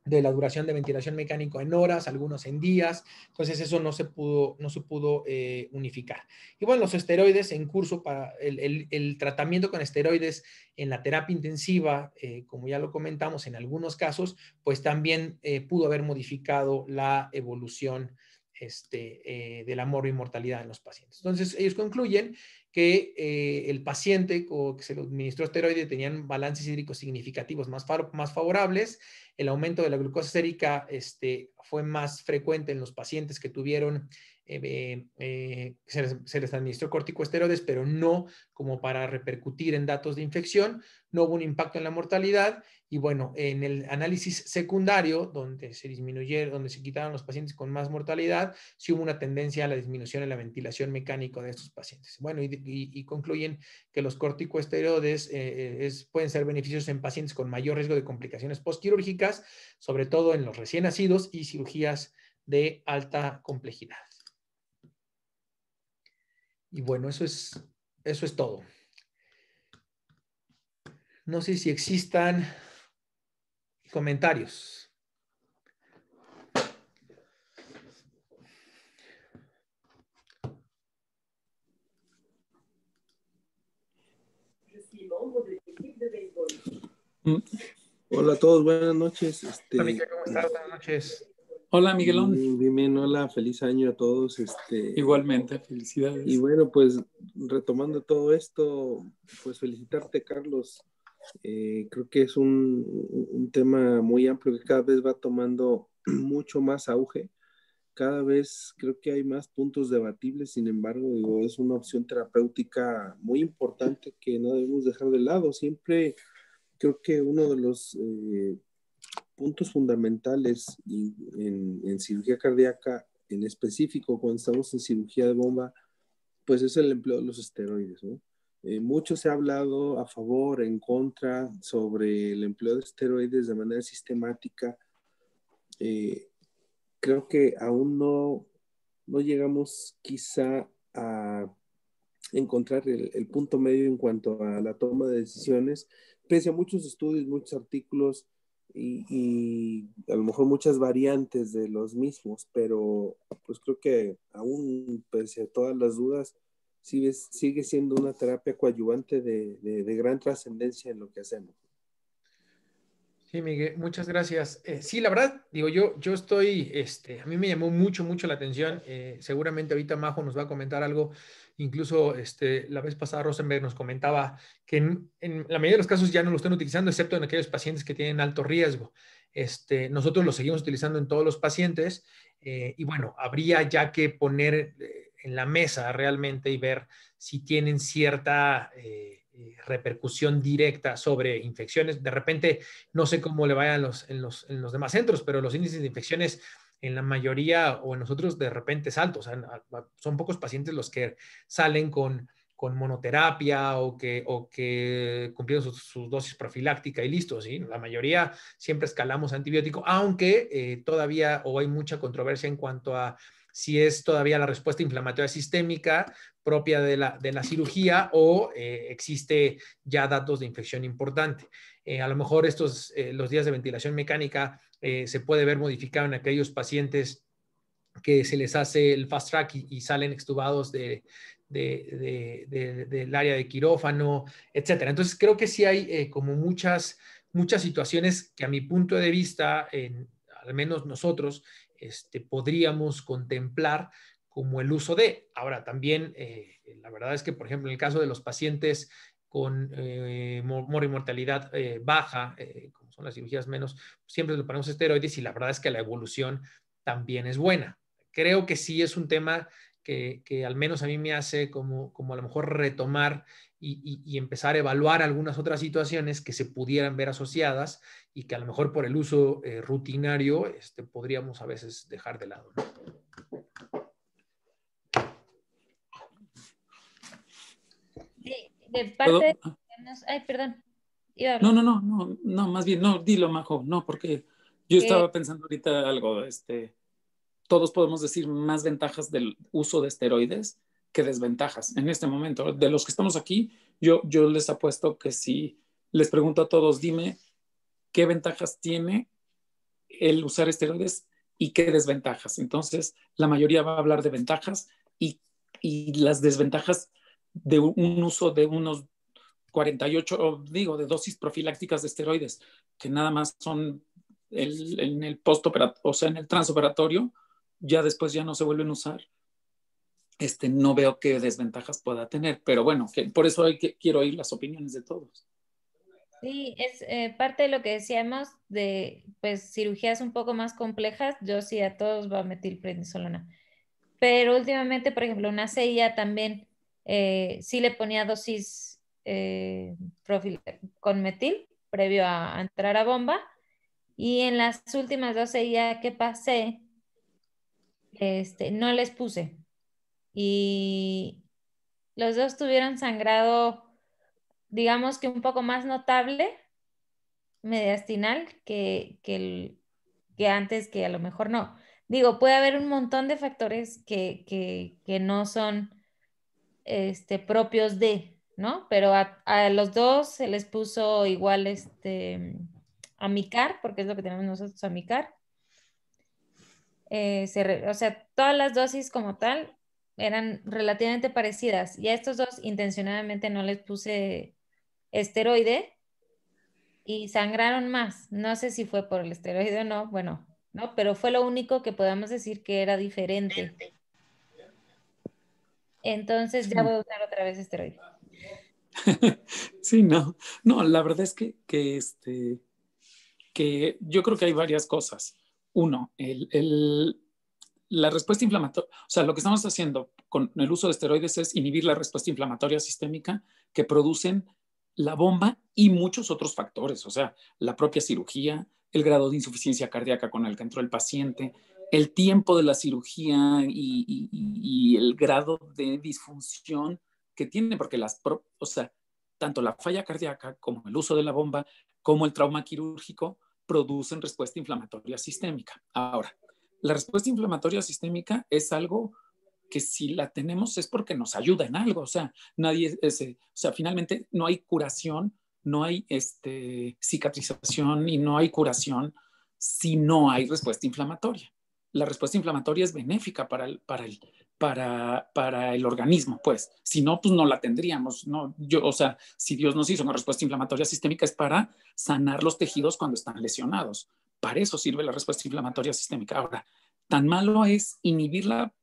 de la duración de ventilación mecánico en horas, algunos en días, entonces eso no se pudo, no se pudo eh, unificar. Y bueno, los esteroides en curso para el, tratamiento con esteroides en la terapia intensiva, eh, como ya lo comentamos en algunos casos, pues también eh, pudo haber modificado la evolución este, de la morbimortalidad en los pacientes. Entonces ellos concluyen que eh, el paciente que se le administró esteroide tenían balances hídricos significativos más, más favorables, el aumento de la glucosa sérica este, fue más frecuente en los pacientes que tuvieron, eh, eh, se, les, se, les, administró corticosteroides, pero no como para repercutir en datos de infección, no hubo un impacto en la mortalidad y bueno, en el análisis secundario, donde se disminuyeron, donde se quitaron los pacientes con más mortalidad, sí hubo una tendencia a la disminución en la ventilación mecánica de estos pacientes. Bueno, y, concluyen que los corticosteroides eh, eh, pueden ser beneficiosos en pacientes con mayor riesgo de complicaciones postquirúrgicas, sobre todo en los recién nacidos y cirugías de alta complejidad. Y bueno, eso es, eso es todo. No sé si existan comentarios. Mm. Hola a todos, buenas noches. Este, hola Buenas noches. Hola Miguelón. Dime hola, feliz año a todos. Este, Igualmente, felicidades. Y bueno, pues retomando todo esto, pues felicitarte Carlos eh, creo que es un, tema muy amplio que cada vez va tomando mucho más auge. Cada vez creo que hay más puntos debatibles, sin embargo, digo, es una opción terapéutica muy importante que no debemos dejar de lado. Siempre creo que uno de los eh, puntos fundamentales en, cirugía cardíaca, en específico cuando estamos en cirugía de bomba, pues es el empleo de los esteroides, ¿no? Eh, mucho se ha hablado a favor, en contra, sobre el empleo de esteroides de manera sistemática. Eh, creo que aún no, llegamos quizá a encontrar el, punto medio en cuanto a la toma de decisiones, pese a muchos estudios, muchos artículos y, y a lo mejor muchas variantes de los mismos, pero pues creo que aún pese a todas las dudas, sigue, siendo una terapia coadyuvante de, gran trascendencia en lo que hacemos. Sí, Miguel, muchas gracias. Eh, sí, la verdad, digo, yo, yo estoy, este, a mí me llamó mucho, mucho la atención. Eh, seguramente ahorita Majo nos va a comentar algo. Incluso este, la vez pasada Rosenberg nos comentaba que en, la mayoría de los casos ya no lo están utilizando, excepto en aquellos pacientes que tienen alto riesgo. Este, nosotros lo seguimos utilizando en todos los pacientes eh, y bueno, habría ya que poner en la mesa realmente y ver si tienen cierta eh, eh, repercusión directa sobre infecciones. De repente, no sé cómo le vayan los, en, los, demás centros, pero los índices de infecciones en la mayoría o en nosotros de repente es alto. O sea, son pocos pacientes los que salen con, monoterapia o que, o que cumplieron sus dosis profiláctica y listo, La mayoría siempre escalamos antibiótico, aunque eh, todavía o hay mucha controversia en cuanto a si es todavía la respuesta inflamatoria sistémica propia de la, cirugía o eh, existe ya datos de infección importante. Eh, a lo mejor estos, eh, los días de ventilación mecánica se puede ver modificado en aquellos pacientes que se les hace el fast track y, salen extubados del área de quirófano, etc. Entonces creo que sí hay como muchas, muchas situaciones que a mi punto de vista, al menos nosotros, este, podríamos contemplar como el uso de. Ahora, también, eh, la verdad es que, por ejemplo, en el caso de los pacientes con y eh, mortalidad eh, baja, como son las cirugías menos, siempre le ponemos esteroides y la verdad es que la evolución también es buena. Creo que sí es un tema que, que al menos a mí me hace como, como a lo mejor retomar y, empezar a evaluar algunas otras situaciones que se pudieran ver asociadas y que a lo mejor por el uso eh, rutinario este, podríamos a veces dejar de lado. ¿no? De, parte Ay, perdón. No, no, no, no, no, más bien, no, dilo, Majo, no, porque yo eh, estaba pensando ahorita algo, este, todos podemos decir más ventajas del uso de esteroides, ¿Qué desventajas en este momento. De los que estamos aquí, yo, yo les apuesto que si les pregunto a todos, dime qué ventajas tiene el usar esteroides y qué desventajas. Entonces, la mayoría va a hablar de ventajas y, y las desventajas de un uso de unos 48, digo, de dosis profilácticas de esteroides, que nada más son en el postoperatorio, o sea, en el transoperatorio, ya después ya no se vuelven a usar este, no veo qué desventajas pueda tener, pero bueno, que, por eso hay quiero oír las opiniones de todos. Sí, es eh, parte de lo que decíamos de pues, cirugías un poco más complejas, yo sí a todos va a meter prednisolona. Pero últimamente, por ejemplo, una CIA también eh, sí le ponía dosis eh, con metil previo a, entrar a bomba. Y en las últimas dos CIA que pasé, este, no les puse y los dos tuvieron sangrado, digamos que un poco más notable, mediastinal, que, que antes, que a lo mejor no. Digo, puede haber un montón de factores que, no son este, propios de, ¿no? Pero a, los dos se les puso igual este, amicar, porque es lo que tenemos nosotros, amicar. Eh, se, o sea, todas las dosis como tal eran relativamente parecidas. Y a estos dos intencionadamente no les puse esteroide y sangraron más. No sé si fue por el esteroide o no, bueno, no, pero fue lo único que podamos decir que era diferente. Entonces ya voy a usar otra vez esteroide. Sí, no, no, la verdad es que, que, este, que yo creo que hay varias cosas. Uno, el, el la respuesta inflamatoria, o sea, lo que estamos haciendo con el uso de esteroides es inhibir la respuesta inflamatoria sistémica que producen la bomba y muchos otros factores, o sea, la propia cirugía, el grado de insuficiencia cardíaca con el que entró el paciente, el tiempo de la cirugía y, el grado de disfunción que tiene, porque las, o sea, tanto la falla cardíaca como el uso de la bomba, como el trauma quirúrgico, producen respuesta inflamatoria sistémica. Ahora, la respuesta inflamatoria sistémica es algo que si la tenemos es porque nos ayuda en algo, o sea, nadie, eh, o sea, finalmente no hay curación, no hay este, cicatrización y no hay curación si no hay respuesta inflamatoria. La respuesta inflamatoria es benéfica para el, para el, organismo, pues. Si no, pues no la tendríamos, ¿no? o sea, si Dios nos hizo una respuesta inflamatoria sistémica es para sanar los tejidos cuando están lesionados. Para eso sirve la respuesta inflamatoria sistémica. Ahora, tan malo es inhibirla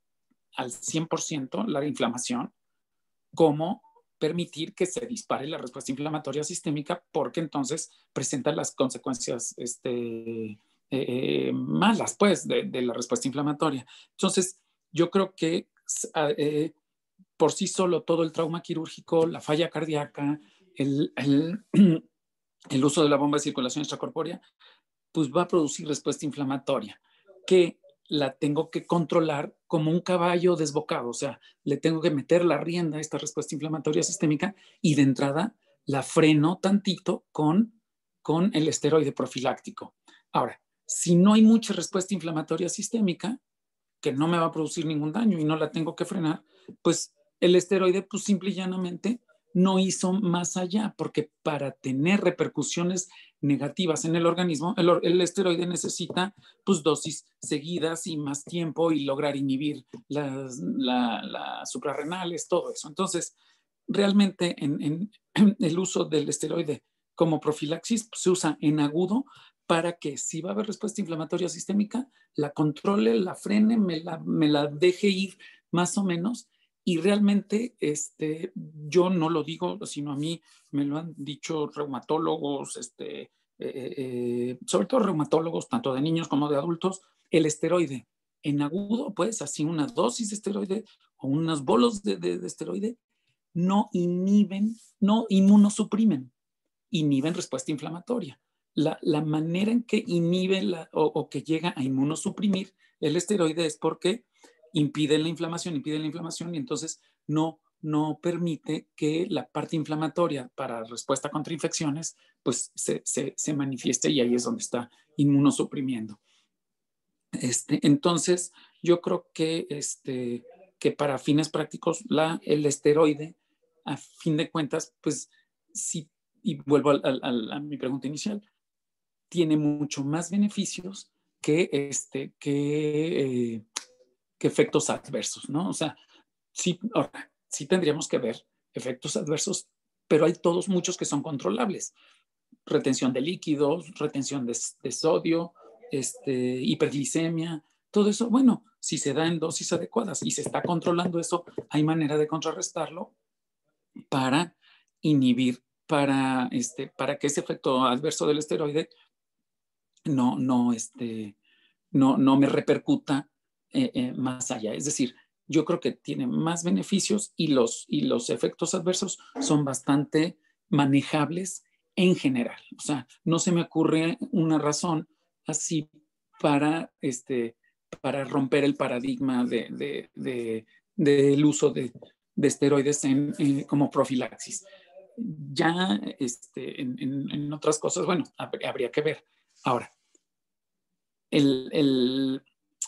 al 100% la inflamación como permitir que se dispare la respuesta inflamatoria sistémica porque entonces presenta las consecuencias este, eh, eh, malas pues de, la respuesta inflamatoria. Entonces, yo creo que ah, eh, por sí solo todo el trauma quirúrgico, la falla cardíaca, el, el uso de la bomba de circulación extracorpórea pues va a producir respuesta inflamatoria, que la tengo que controlar como un caballo desbocado, o sea, le tengo que meter la rienda a esta respuesta inflamatoria sistémica y de entrada la freno tantito con, con el esteroide profiláctico. Ahora, si no hay mucha respuesta inflamatoria sistémica, que no me va a producir ningún daño y no la tengo que frenar, pues el esteroide, pues simple y llanamente, no hizo más allá, porque para tener repercusiones negativas en el organismo, el, esteroide necesita pues, dosis seguidas y más tiempo y lograr inhibir las, suprarrenales, todo eso. Entonces, realmente en, el uso del esteroide como profilaxis pues, se usa en agudo para que si va a haber respuesta inflamatoria sistémica, la controle, la frene, me la deje ir más o menos y realmente este, yo no lo digo, sino a mí me lo han dicho reumatólogos, este, eh, eh, eh, sobre todo reumatólogos, tanto de niños como de adultos, el esteroide. En agudo, pues así una dosis de esteroide o unos bolos de, esteroide no inhiben, no inmunosuprimen, inhiben respuesta inflamatoria. La, manera en que inhibe o, que llega a inmunosuprimir el esteroide es porque impiden la inflamación, impide la inflamación y entonces no, no permite que la parte inflamatoria para respuesta contra infecciones pues se, se, manifieste y ahí es donde está inmunosuprimiendo. Este, entonces, yo creo que, este, que para fines prácticos la, el esteroide, a fin de cuentas, pues sí, y vuelvo a mi pregunta inicial, tiene mucho más beneficios que, este, que, eh, que efectos adversos, ¿no? O sea, sí, tendríamos que ver efectos adversos, pero hay todos muchos que son controlables. Retención de líquidos, retención de, sodio, este, hiperglicemia, todo eso, bueno, si se da en dosis adecuadas y se está controlando eso, hay manera de contrarrestarlo para inhibir, para, este, para que ese efecto adverso del esteroide no, no, este, no, no me repercuta eh, eh, más allá. Es decir, yo creo que tiene más beneficios y los, y los efectos adversos son bastante manejables en general. O sea, no se me ocurre una razón así para, este, para romper el paradigma del uso de, esteroides eh, como profilaxis. Ya este, en, otras cosas, bueno, habría que ver. Ahora, el,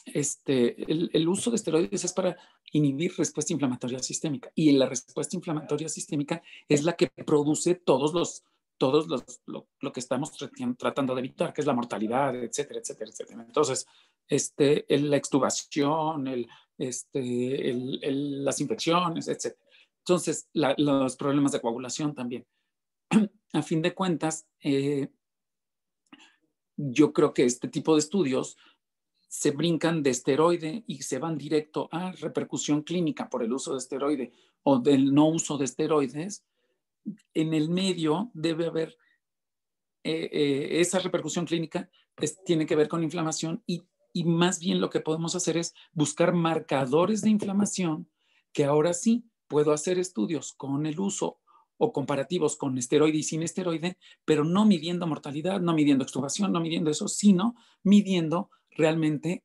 este, el, uso de esteroides es para inhibir respuesta inflamatoria sistémica y la respuesta inflamatoria sistémica es la que produce todos los todos lo, que estamos tratando de evitar, que es la mortalidad, etcétera, etcétera, etcétera. Entonces, este, la extubación, este, las infecciones, etcétera. Entonces, los problemas de coagulación también. A fin de cuentas, eh, yo creo que este tipo de estudios se brincan de esteroide y se van directo a repercusión clínica por el uso de esteroide o del no uso de esteroides, en el medio debe haber eh, eh, esa repercusión clínica, pues, tiene que ver con inflamación y, y más bien lo que podemos hacer es buscar marcadores de inflamación que ahora sí puedo hacer estudios con el uso o comparativos con esteroide y sin esteroide, pero no midiendo mortalidad, no midiendo extubación, no midiendo eso, sino midiendo realmente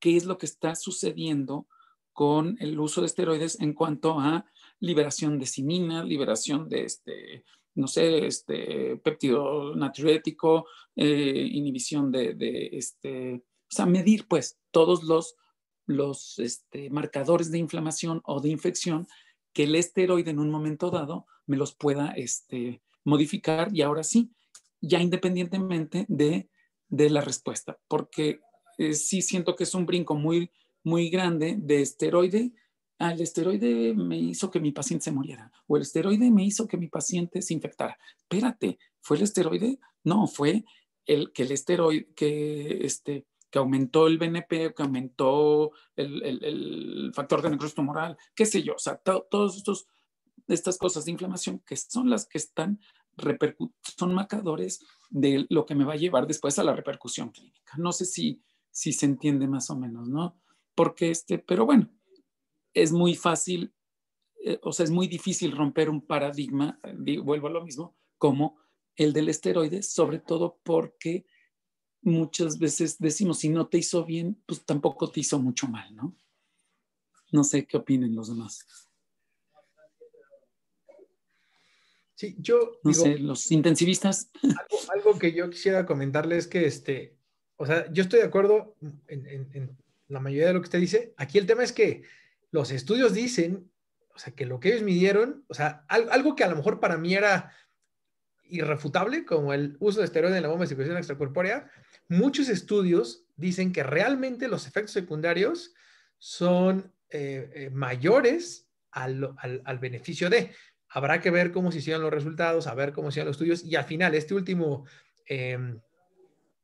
qué es lo que está sucediendo con el uso de esteroides en cuanto a liberación de simina, liberación de este, no sé, este péptido natriurético, eh, inhibición de, este, o sea, medir pues todos los, los este, marcadores de inflamación o de infección que el esteroide en un momento dado me los pueda este, modificar y ahora sí, ya independientemente de, de la respuesta, porque eh, sí siento que es un brinco muy, muy grande de esteroide al esteroide me hizo que mi paciente se muriera o el esteroide me hizo que mi paciente se infectara. Espérate, ¿fue el esteroide? No, fue el que el esteroide, que este, que aumentó el BNP, que aumentó el, el, factor de necrosis tumoral, qué sé yo, o sea, todas estas cosas de inflamación que son las que están son marcadores de lo que me va a llevar después a la repercusión clínica. No sé si si se entiende más o menos, ¿no? Porque este, pero bueno, es muy fácil, eh, o sea, es muy difícil romper un paradigma, eh, vuelvo a lo mismo, como el del esteroide, sobre todo porque muchas veces decimos, si no te hizo bien, pues tampoco te hizo mucho mal, ¿no? No sé qué opinen los demás. Sí, yo. No sé, los intensivistas. Algo, algo, que yo quisiera comentarles es que este, o sea, yo estoy de acuerdo en, la mayoría de lo que usted dice. Aquí el tema es que los estudios dicen, o sea, que lo que ellos midieron, o sea, algo, que a lo mejor para mí era irrefutable, como el uso de esteroides en la bomba de circulación extracorpórea, muchos estudios dicen que realmente los efectos secundarios son eh, eh, mayores al, beneficio de. Habrá que ver cómo se hicieron los resultados, a ver cómo se hicieron los estudios y al final este último em,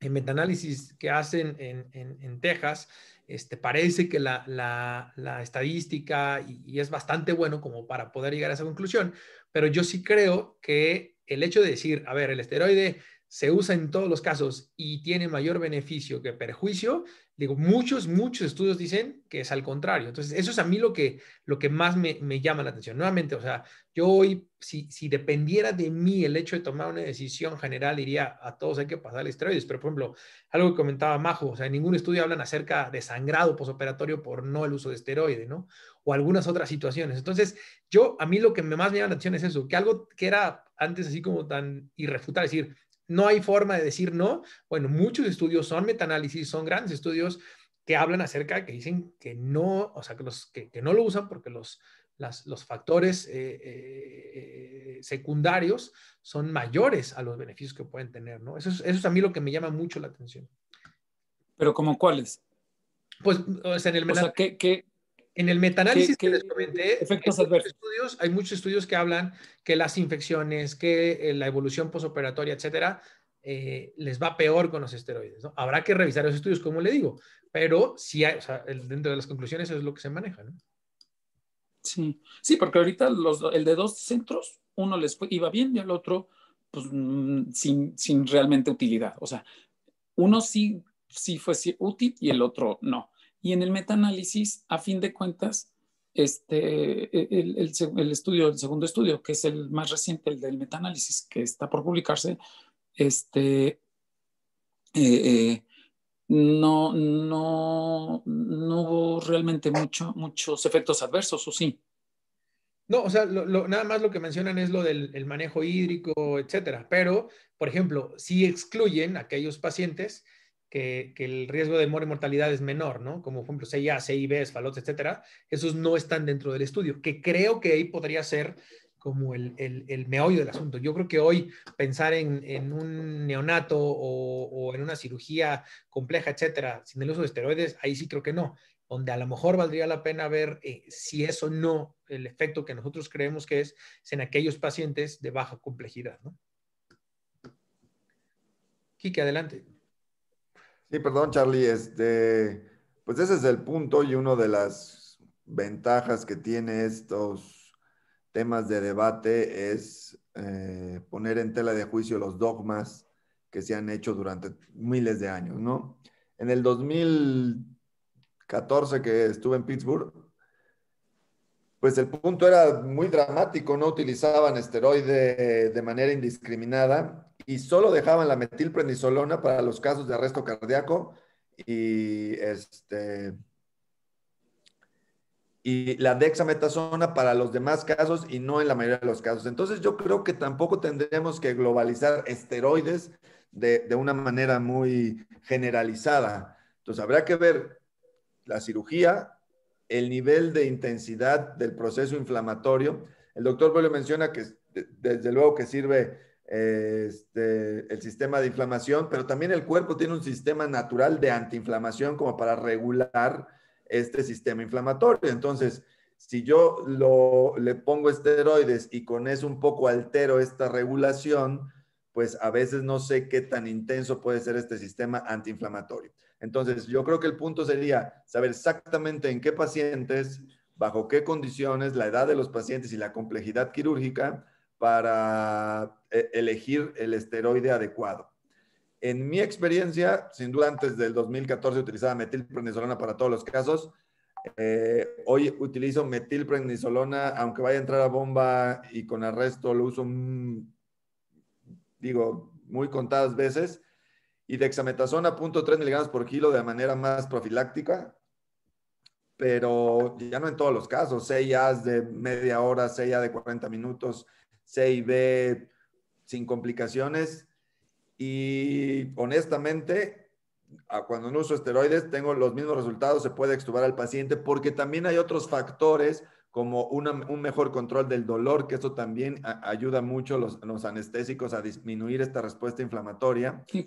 en metaanálisis que hacen en, Texas, este, parece que la, estadística y, y, es bastante bueno como para poder llegar a esa conclusión, pero yo sí creo que el hecho de decir, a ver, el esteroide se usa en todos los casos y tiene mayor beneficio que perjuicio, digo, muchos, muchos estudios dicen que es al contrario. Entonces, eso es a mí lo que, lo que más me, llama la atención. Nuevamente, o sea, yo hoy, si, si, dependiera de mí el hecho de tomar una decisión general, diría a todos hay que pasar esteroides. Pero, por ejemplo, algo que comentaba Majo, o sea, ningún estudio hablan acerca de sangrado posoperatorio por no el uso de esteroide, ¿no? O algunas otras situaciones. Entonces, yo, a mí lo que más me llama la atención es eso, que algo que era antes así como tan irrefutable, es decir, no hay forma de decir no. Bueno, muchos estudios son metaanálisis, son grandes estudios que hablan acerca, que dicen que no, o sea, que, los, que, no lo usan porque los, los factores eh, eh, eh, secundarios son mayores a los beneficios que pueden tener, ¿no? Eso es, a mí lo que me llama mucho la atención. ¿Pero como cuáles? Pues, en el... O sea, ¿qué, qué en el metaanálisis que, les comenté, hay muchos estudios que hablan que las infecciones, que eh, la evolución posoperatoria, etcétera, eh, les va peor con los esteroides. Habrá que revisar los estudios, como le digo, pero si dentro de las conclusiones es lo que se maneja. Sí, sí, porque ahorita el de dos centros, uno les iba bien y el otro, pues, mm, sin, realmente utilidad. O sea, uno sí, sí fue útil y el otro no. Y en el metaanálisis, a fin de cuentas, este, e-, el, el, el, estudio, el segundo estudio, que es el más reciente, el del metaanálisis, que está por publicarse, este, eh, eh, no, no, no hubo realmente mucho, muchos efectos adversos, ¿o sí? No, o sea, nada más lo que mencionan es lo del manejo hídrico, etcétera. Pero, por ejemplo, sí excluyen aquellos pacientes que, el riesgo de muerte y mortalidad es menor, ¿no? Como por ejemplo CIA, CIB, esfalotes, etcétera, esos no están dentro del estudio, que creo que ahí podría ser como el, meollo del asunto. Yo creo que hoy pensar en, un neonato o, en una cirugía compleja, etcétera, sin el uso de esteroides, ahí sí creo que no. Donde a lo mejor valdría la pena ver eh, si eso no, el efecto que nosotros creemos que es, es en aquellos pacientes de baja complejidad, ¿no? Quique, adelante. Sí, perdón, Charlie. Este, pues ese es el punto y una de las ventajas que tiene estos temas de debate es eh, poner en tela de juicio los dogmas que se han hecho durante miles de años, ¿no? En el 2014 que estuve en Pittsburgh, pues el punto era muy dramático, no utilizaban esteroide de manera indiscriminada y solo dejaban la metilprednisolona para los casos de arresto cardíaco y este y la dexametasona para los demás casos y no en la mayoría de los casos. Entonces yo creo que tampoco tendremos que globalizar esteroides de, una manera muy generalizada. Entonces habrá que ver la cirugía, el nivel de intensidad del proceso inflamatorio. El doctor Boyle menciona que desde luego que sirve este, el sistema de inflamación, pero también el cuerpo tiene un sistema natural de antiinflamación como para regular este sistema inflamatorio. Entonces, si yo le pongo esteroides y con eso un poco altero esta regulación, pues a veces no sé qué tan intenso puede ser este sistema antiinflamatorio. Entonces, yo creo que el punto sería saber exactamente en qué pacientes, bajo qué condiciones, la edad de los pacientes y la complejidad quirúrgica, para eh, elegir el esteroide adecuado. En mi experiencia, sin duda antes del 2014 utilizaba metilprednisolona para todos los casos. Eh, hoy utilizo metilprednisolona, aunque vaya a entrar a bomba y con arresto lo uso, mm, digo, muy contadas veces. Y dexametasona, 0.3 miligramos por kilo de manera más profiláctica, pero ya no en todos los casos. 6 de media hora, 6 de 40 minutos, C y sin complicaciones. Y honestamente, cuando no uso esteroides, tengo los mismos resultados, se puede extubar al paciente, porque también hay otros factores como un mejor control del dolor, que eso también ayuda mucho los, los anestésicos a disminuir esta respuesta inflamatoria. Y,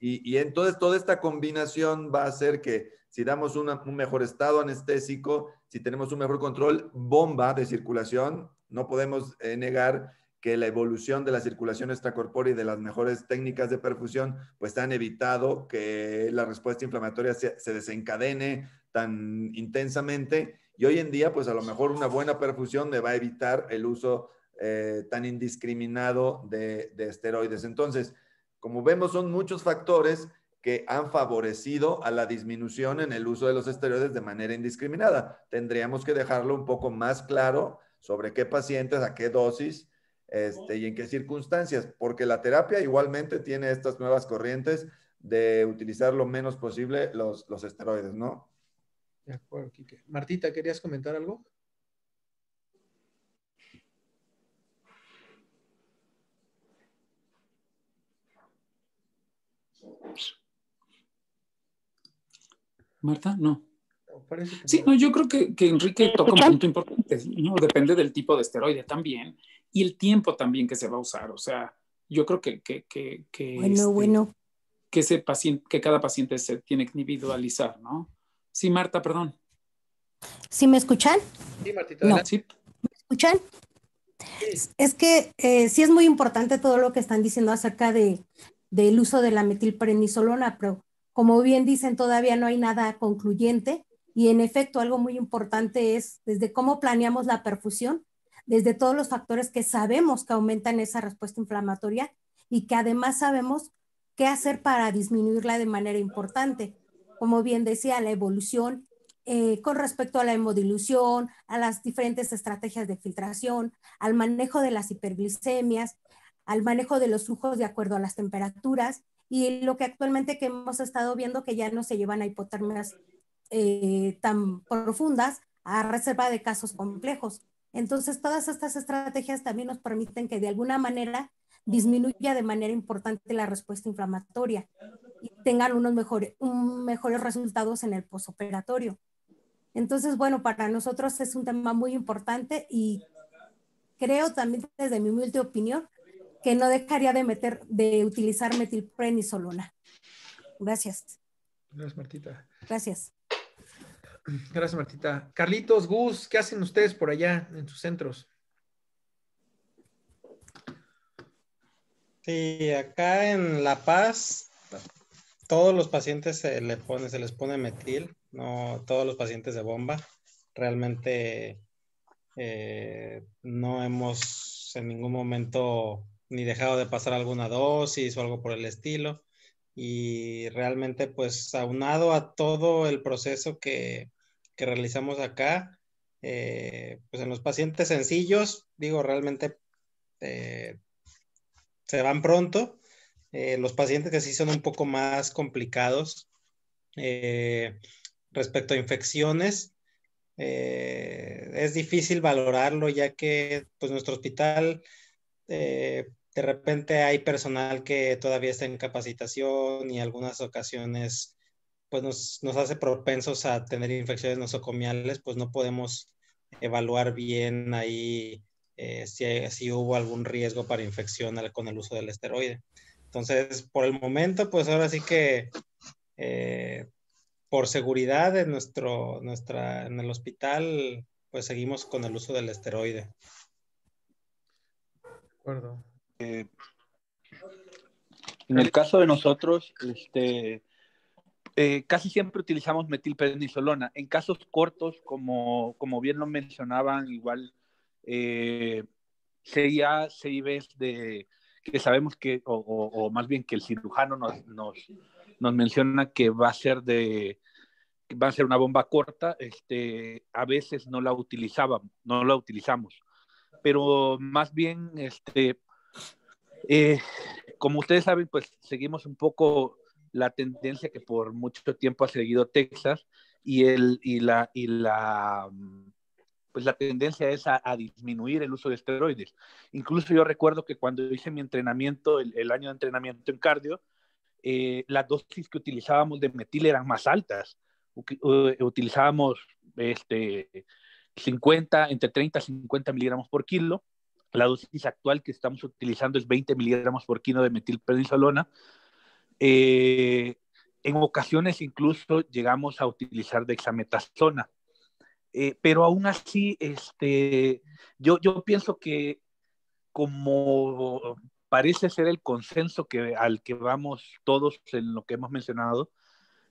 y entonces toda esta combinación va a hacer que si damos un mejor estado anestésico, si tenemos un mejor control, bomba de circulación, no podemos eh, negar que la evolución de la circulación extracorpórea y de las mejores técnicas de perfusión, pues han evitado que la respuesta inflamatoria se, desencadene tan intensamente. Y hoy en día, pues a lo mejor una buena perfusión me va a evitar el uso eh, tan indiscriminado de esteroides. Entonces, como vemos, son muchos factores que han favorecido a la disminución en el uso de los esteroides de manera indiscriminada. Tendríamos que dejarlo un poco más claro sobre qué pacientes, a qué dosis este, y en qué circunstancias, porque la terapia igualmente tiene estas nuevas corrientes de utilizar lo menos posible los, esteroides, ¿no? De acuerdo, Martita, ¿querías comentar algo? Marta, no sí, no, yo creo que, Enrique eh, toca un punto importante. depende del tipo de esteroide también y el tiempo también que se va a usar. O sea, yo creo que. que, bueno, este, bueno. Que, ese paciente, que cada paciente se tiene que individualizar, ¿no? Sí, Marta, perdón. ¿Sí me escuchan? Sí, Martita. ¿Me escuchan? Es que eh, sí es muy importante todo lo que están diciendo acerca de, del uso de la metilprednisolona, pero como bien dicen, todavía no hay nada concluyente y en efecto, algo muy importante es desde cómo planeamos la perfusión, desde todos los factores que sabemos que aumentan esa respuesta inflamatoria y que además sabemos qué hacer para disminuirla de manera importante. Como bien decía, la evolución eh, con respecto a la hemodilución, a las diferentes estrategias de filtración, al manejo de las hiperglicemias, al manejo de los flujos de acuerdo a las temperaturas y lo que actualmente que hemos estado viendo que ya no se llevan a hipotermias eh, tan profundas a reserva de casos complejos. Entonces, todas estas estrategias también nos permiten que de alguna manera disminuya de manera importante la respuesta inflamatoria y tengan unos mejores, mejores resultados en el posoperatorio. Entonces, bueno, para nosotros es un tema muy importante y creo también desde mi humilde opinión que no dejaría de meter, de utilizar metilprednisolona. Gracias. Gracias, Martita. Gracias. Gracias, Martita. Carlitos, Gus, ¿qué hacen ustedes por allá en sus centros? Sí, acá en La Paz, todos los pacientes se, les pone metil, no todos los pacientes de bomba. Realmente eh, no hemos en ningún momento ni dejado de pasar alguna dosis o algo por el estilo. Y realmente, pues, aunado a todo el proceso que, que realizamos acá, eh, pues en los pacientes sencillos, digo, realmente eh, se van pronto. Eh, los pacientes que sí son un poco más complicados respecto a infecciones, es difícil valorarlo ya que pues nuestro hospital de repente hay personal que todavía está en capacitación y algunas ocasiones pues nos, hace propensos a tener infecciones nosocomiales, pues no podemos evaluar bien ahí eh, si, si, hubo algún riesgo para infección con el uso del esteroide. Entonces, por el momento, pues ahora sí que eh, por seguridad en, nuestro, nuestra, en el hospital, pues seguimos con el uso del esteroide. De acuerdo. Eh, en el caso de nosotros, este, eh, casi siempre utilizamos metilprednisolona. En casos cortos, como, como bien lo mencionaban, igual eh, CIA, CIBs de que sabemos que, o, más bien que el cirujano nos, nos, menciona que va a ser de va a ser una bomba corta, este, a veces no la utilizábamos, no la utilizamos. Pero más bien, este, eh, como ustedes saben, pues seguimos un poco la tendencia que por mucho tiempo ha seguido Texas y, el, y, la, y la, mm, pues la tendencia es a, disminuir el uso de esteroides. Incluso yo recuerdo que cuando hice mi entrenamiento, el, año de entrenamiento en cardio, eh, las dosis que utilizábamos de metil eran más altas. Utilizábamos este, 50, entre 30 y 50 miligramos por kilo. La dosis actual que estamos utilizando es 20 miligramos por kilo de metil metilprednisolona. Eh, en ocasiones incluso llegamos a utilizar dexametasona. Eh, pero aún así, este, yo, pienso que como parece ser el consenso que, al que vamos todos en lo que hemos mencionado,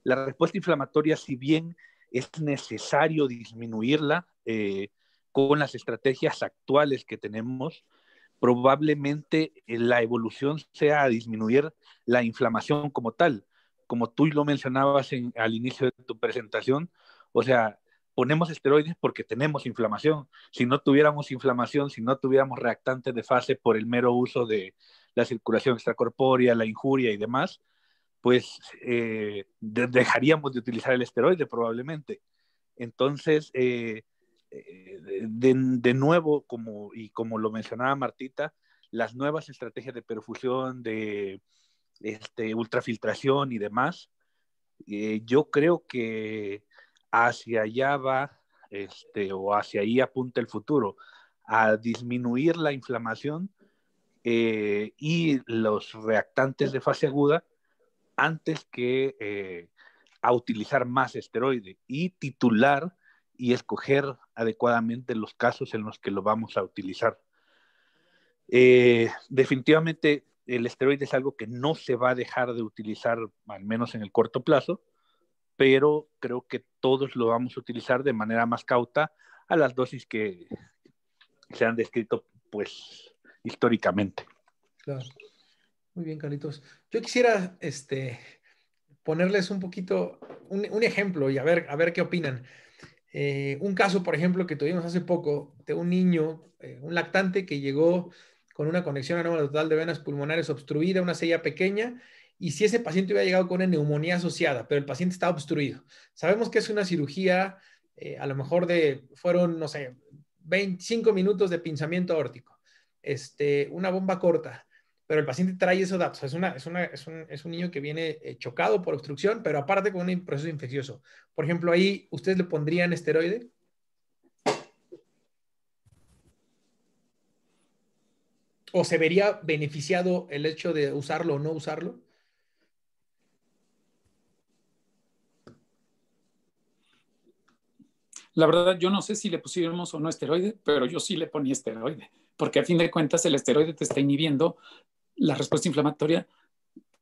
la respuesta inflamatoria, si bien es necesario disminuirla eh, con las estrategias actuales que tenemos, probablemente eh, la evolución sea disminuir la inflamación como tal, como tú lo mencionabas al inicio de tu presentación, o sea, ponemos esteroides porque tenemos inflamación. Si no tuviéramos inflamación, si no tuviéramos reactantes de fase por el mero uso de la circulación extracorpórea, la injuria y demás, pues eh, dejaríamos de utilizar el esteroide probablemente. Entonces, eh, eh, de, nuevo, como, y como lo mencionaba Martita, las nuevas estrategias de perfusión, de este, ultrafiltración y demás, eh, yo creo que hacia allá va, este, o hacia ahí apunta el futuro, a disminuir la inflamación eh, y los reactantes de fase aguda antes que a utilizar más esteroide y titular y escoger adecuadamente los casos en los que lo vamos a utilizar. Eh, definitivamente el esteroide es algo que no se va a dejar de utilizar, al menos en el corto plazo, pero creo que todos lo vamos a utilizar de manera más cauta a las dosis que se han descrito pues históricamente. Claro. Muy bien, caritos. Yo quisiera este, ponerles un poquito, un, ejemplo y a ver, a ver qué opinan. Eh, un caso, por ejemplo, que tuvimos hace poco de un niño, eh, un lactante que llegó con una conexión anómala total de venas pulmonares obstruida, una sella pequeña, y si ese paciente hubiera llegado con neumonía asociada, pero el paciente está obstruido. Sabemos que es una cirugía, eh, a lo mejor de, fueron, no sé, 25 minutos de pinzamiento aórtico, este, una bomba corta, pero el paciente trae esos datos. Es, es, un, es, un, niño que viene eh, chocado por obstrucción, pero aparte con un proceso infeccioso. Por ejemplo, ahí, ¿ustedes le pondrían esteroide? ¿O se vería beneficiado el hecho de usarlo o no usarlo? La verdad, yo no sé si le pusiéramos o no esteroide, pero yo sí le ponía esteroide, porque a fin de cuentas el esteroide te está inhibiendo la respuesta inflamatoria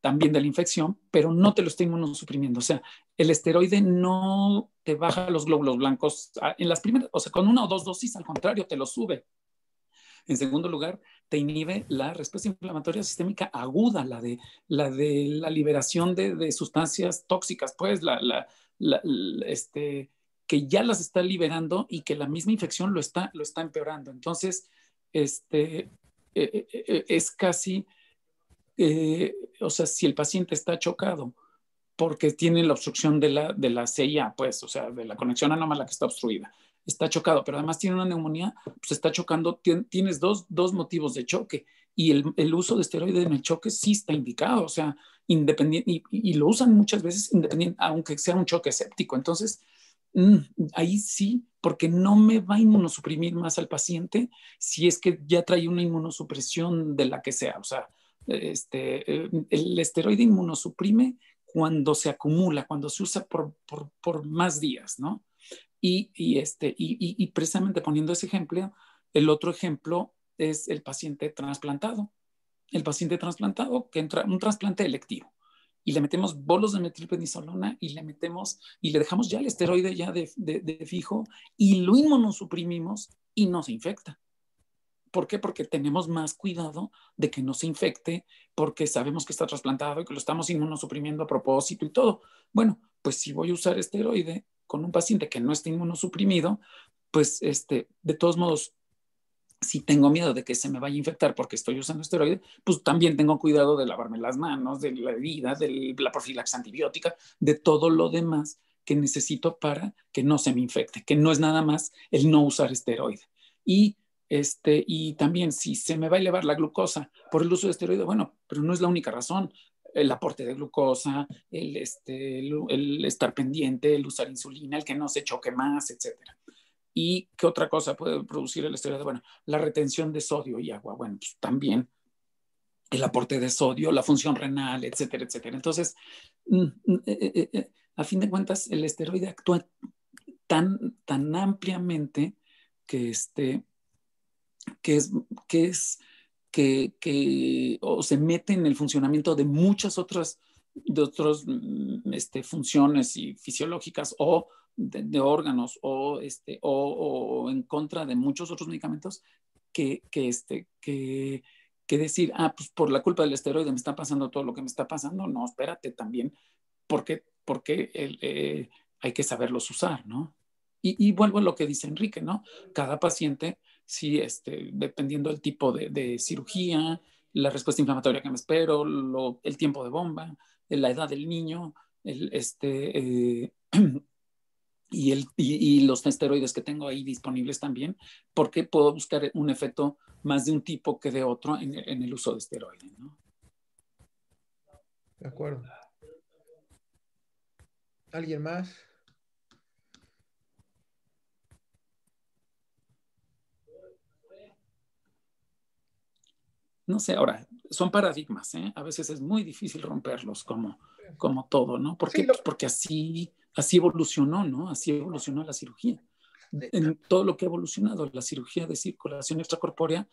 también de la infección, pero no te lo está inmunosuprimiendo. O sea, el esteroide no te baja los glóbulos blancos en las primeras, o sea, con una o dos dosis, al contrario, te lo sube. En segundo lugar, te inhibe la respuesta inflamatoria sistémica aguda, la de la, liberación de, sustancias tóxicas, pues, la, este, que ya las está liberando y que la misma infección lo está, lo está empeorando. Entonces, este, eh, eh, eh, es casi eh, o sea, si el paciente está chocado porque tiene la obstrucción de la, de la CIA, pues, o sea, de la conexión anómala que está obstruida, está chocado, pero además tiene una neumonía, pues está chocando, tienes dos, dos, motivos de choque y el, el, uso de esteroides en el choque sí está indicado, o sea, independiente, y, lo usan muchas veces independiente, aunque sea un choque séptico, entonces, mm, ahí sí porque no me va a inmunosuprimir más al paciente si es que ya trae una inmunosupresión de la que sea. O sea, este, eh, el esteroide inmunosuprime cuando se acumula, cuando se usa por, más días, ¿no? Y, este, y, precisamente poniendo ese ejemplo, el otro ejemplo es el paciente trasplantado. El paciente trasplantado que entra un trasplante electivo y le metemos bolos de metilprednisolona y le metemos y le dejamos ya el esteroide ya de, de fijo y lo inmunosuprimimos y no se infecta. ¿Por qué? Porque tenemos más cuidado de que no se infecte, porque sabemos que está trasplantado y que lo estamos inmunosuprimiendo a propósito y todo. Bueno, pues si voy a usar esteroide con un paciente que no está inmunosuprimido, pues este, de todos modos, si tengo miedo de que se me vaya a infectar porque estoy usando esteroide, pues también tengo cuidado de lavarme las manos, de la herida, de la profilaxia antibiótica, de todo lo demás que necesito para que no se me infecte, que no es nada más el no usar esteroide. Y este, y también si se me va a elevar la glucosa por el uso de esteroide, bueno, pero no es la única razón. El aporte de glucosa, el, este, el, estar pendiente, el usar insulina, el que no se choque más, etcétera. ¿Y qué otra cosa puede producir el esteroide? Bueno, la retención de sodio y agua. Bueno, pues también el aporte de sodio, la función renal, etcétera, etcétera. Entonces, mm, mm, eh, eh, eh, a fin de cuentas, el esteroide actúa tan, tan ampliamente que, este, que es, que se mete en el funcionamiento de muchas otras, de otras mm, este, funciones fisiológicas o de, órganos este, o, en contra de muchos otros medicamentos que, este, que, que, decir, ah, pues por la culpa del esteroide me está pasando todo lo que me está pasando. No, espérate también, porque, eh, eh, hay que saberlos usar, ¿no? Y, y, vuelvo a lo que dice Enrique, ¿no? Cada paciente Sí, este, dependiendo del tipo de, cirugía, la respuesta inflamatoria que me espero, el tiempo de bomba, la edad del niño, este, eh, y, los esteroides que tengo ahí disponibles también, porque puedo buscar un efecto más de un tipo que de otro en, el uso de esteroides. ¿no? De acuerdo. ¿Alguien más? no sé, ahora, son paradigmas, ¿eh? A veces es muy difícil romperlos como, como todo, ¿no? Porque, pues porque así, así evolucionó, ¿no? Así evolucionó la cirugía. En todo lo que ha evolucionado, la cirugía de circulación extracorpórea,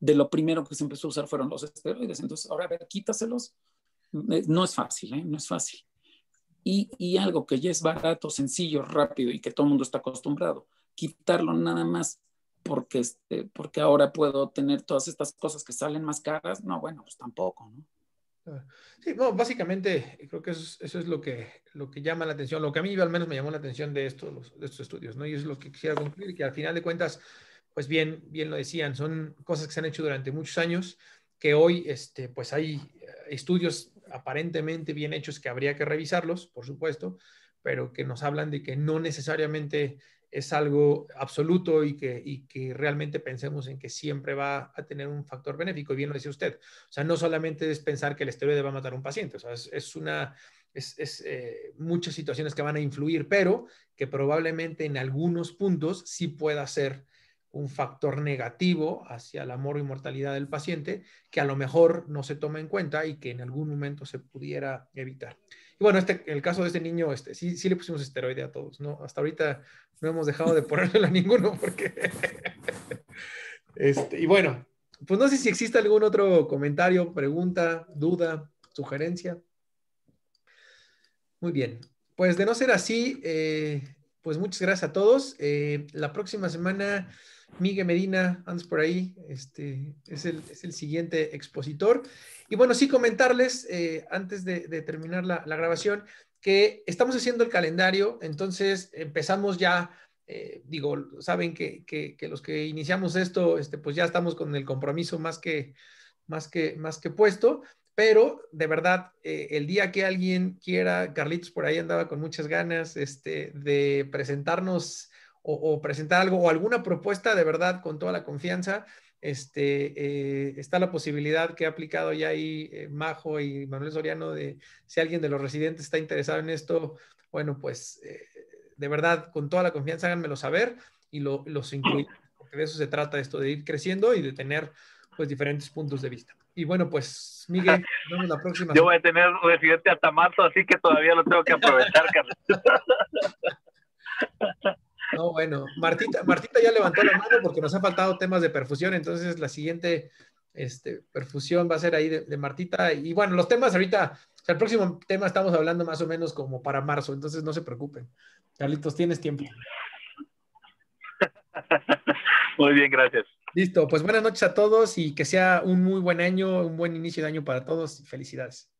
de lo primero que se empezó a usar fueron los esteroides. Entonces, ahora, a ver, quítaselos. Mm, eh, no es fácil, ¿eh? No es fácil. Y, y algo que ya es barato, sencillo, rápido y que todo el mundo está acostumbrado, quitarlo nada más porque, este, porque ahora puedo tener todas estas cosas que salen más caras. No, bueno, pues tampoco, ¿no? Ah, sí, no, básicamente eh, creo que eso es, lo, que, lo que llama la atención, lo que a mí al menos me llamó la atención de estos, de estos estudios, ¿no? Y es lo que quisiera concluir, que al final de cuentas, pues bien, bien lo decían, son cosas que se han hecho durante muchos años, que hoy este, pues hay eh, estudios aparentemente bien hechos que habría que revisarlos, por supuesto, pero que nos hablan de que no necesariamente es algo absoluto y que, realmente pensemos en que siempre va a tener un factor benéfico. Y bien lo dice usted. O sea, no solamente es pensar que el esteroide va a matar a un paciente. O sea, es, una, eh, muchas situaciones que van a influir, pero que probablemente en algunos puntos sí pueda ser un factor negativo hacia la amor y mortalidad del paciente que a lo mejor no se toma en cuenta y que en algún momento se pudiera evitar. Y bueno, este, el caso de este niño, este, sí, le pusimos esteroide a todos, ¿no? Hasta ahorita no hemos dejado de ponerle a ninguno porque... Este, y bueno, pues no sé si existe algún otro comentario, pregunta, duda, sugerencia. Muy bien, pues de no ser así, eh, pues muchas gracias a todos. Eh, la próxima semana... Miguel Medina, andas por ahí, este, es, el, siguiente expositor. Y bueno, sí comentarles, eh, antes de, terminar la, grabación, que estamos haciendo el calendario, entonces empezamos ya, eh, digo, saben que, que, los que iniciamos esto, este, pues ya estamos con el compromiso más que, más que, más que puesto, pero de verdad, eh, el día que alguien quiera, Carlitos por ahí andaba con muchas ganas este, de presentarnos o, presentar algo o alguna propuesta de verdad con toda la confianza. Este, eh, está la posibilidad que ha aplicado ya ahí eh, Majo y Manuel Soriano de si alguien de los residentes está interesado en esto, bueno, pues eh, de verdad, con toda la confianza, háganmelo saber y lo, los incluyo porque de eso se trata esto, de ir creciendo y de tener pues diferentes puntos de vista. Y bueno, pues Miguel, nos vemos la próxima. Yo voy a tener residente hasta marzo, así que todavía lo tengo que aprovechar, Carlos. No, bueno, Martita, Martita ya levantó la mano porque nos han faltado temas de perfusión, entonces la siguiente este, perfusión va a ser ahí de, Martita. Y bueno, los temas ahorita, el próximo tema estamos hablando más o menos como para marzo, entonces no se preocupen. Carlitos, tienes tiempo. Muy bien, gracias. Listo, pues buenas noches a todos y que sea un muy buen año, un buen inicio de año para todos. Felicidades.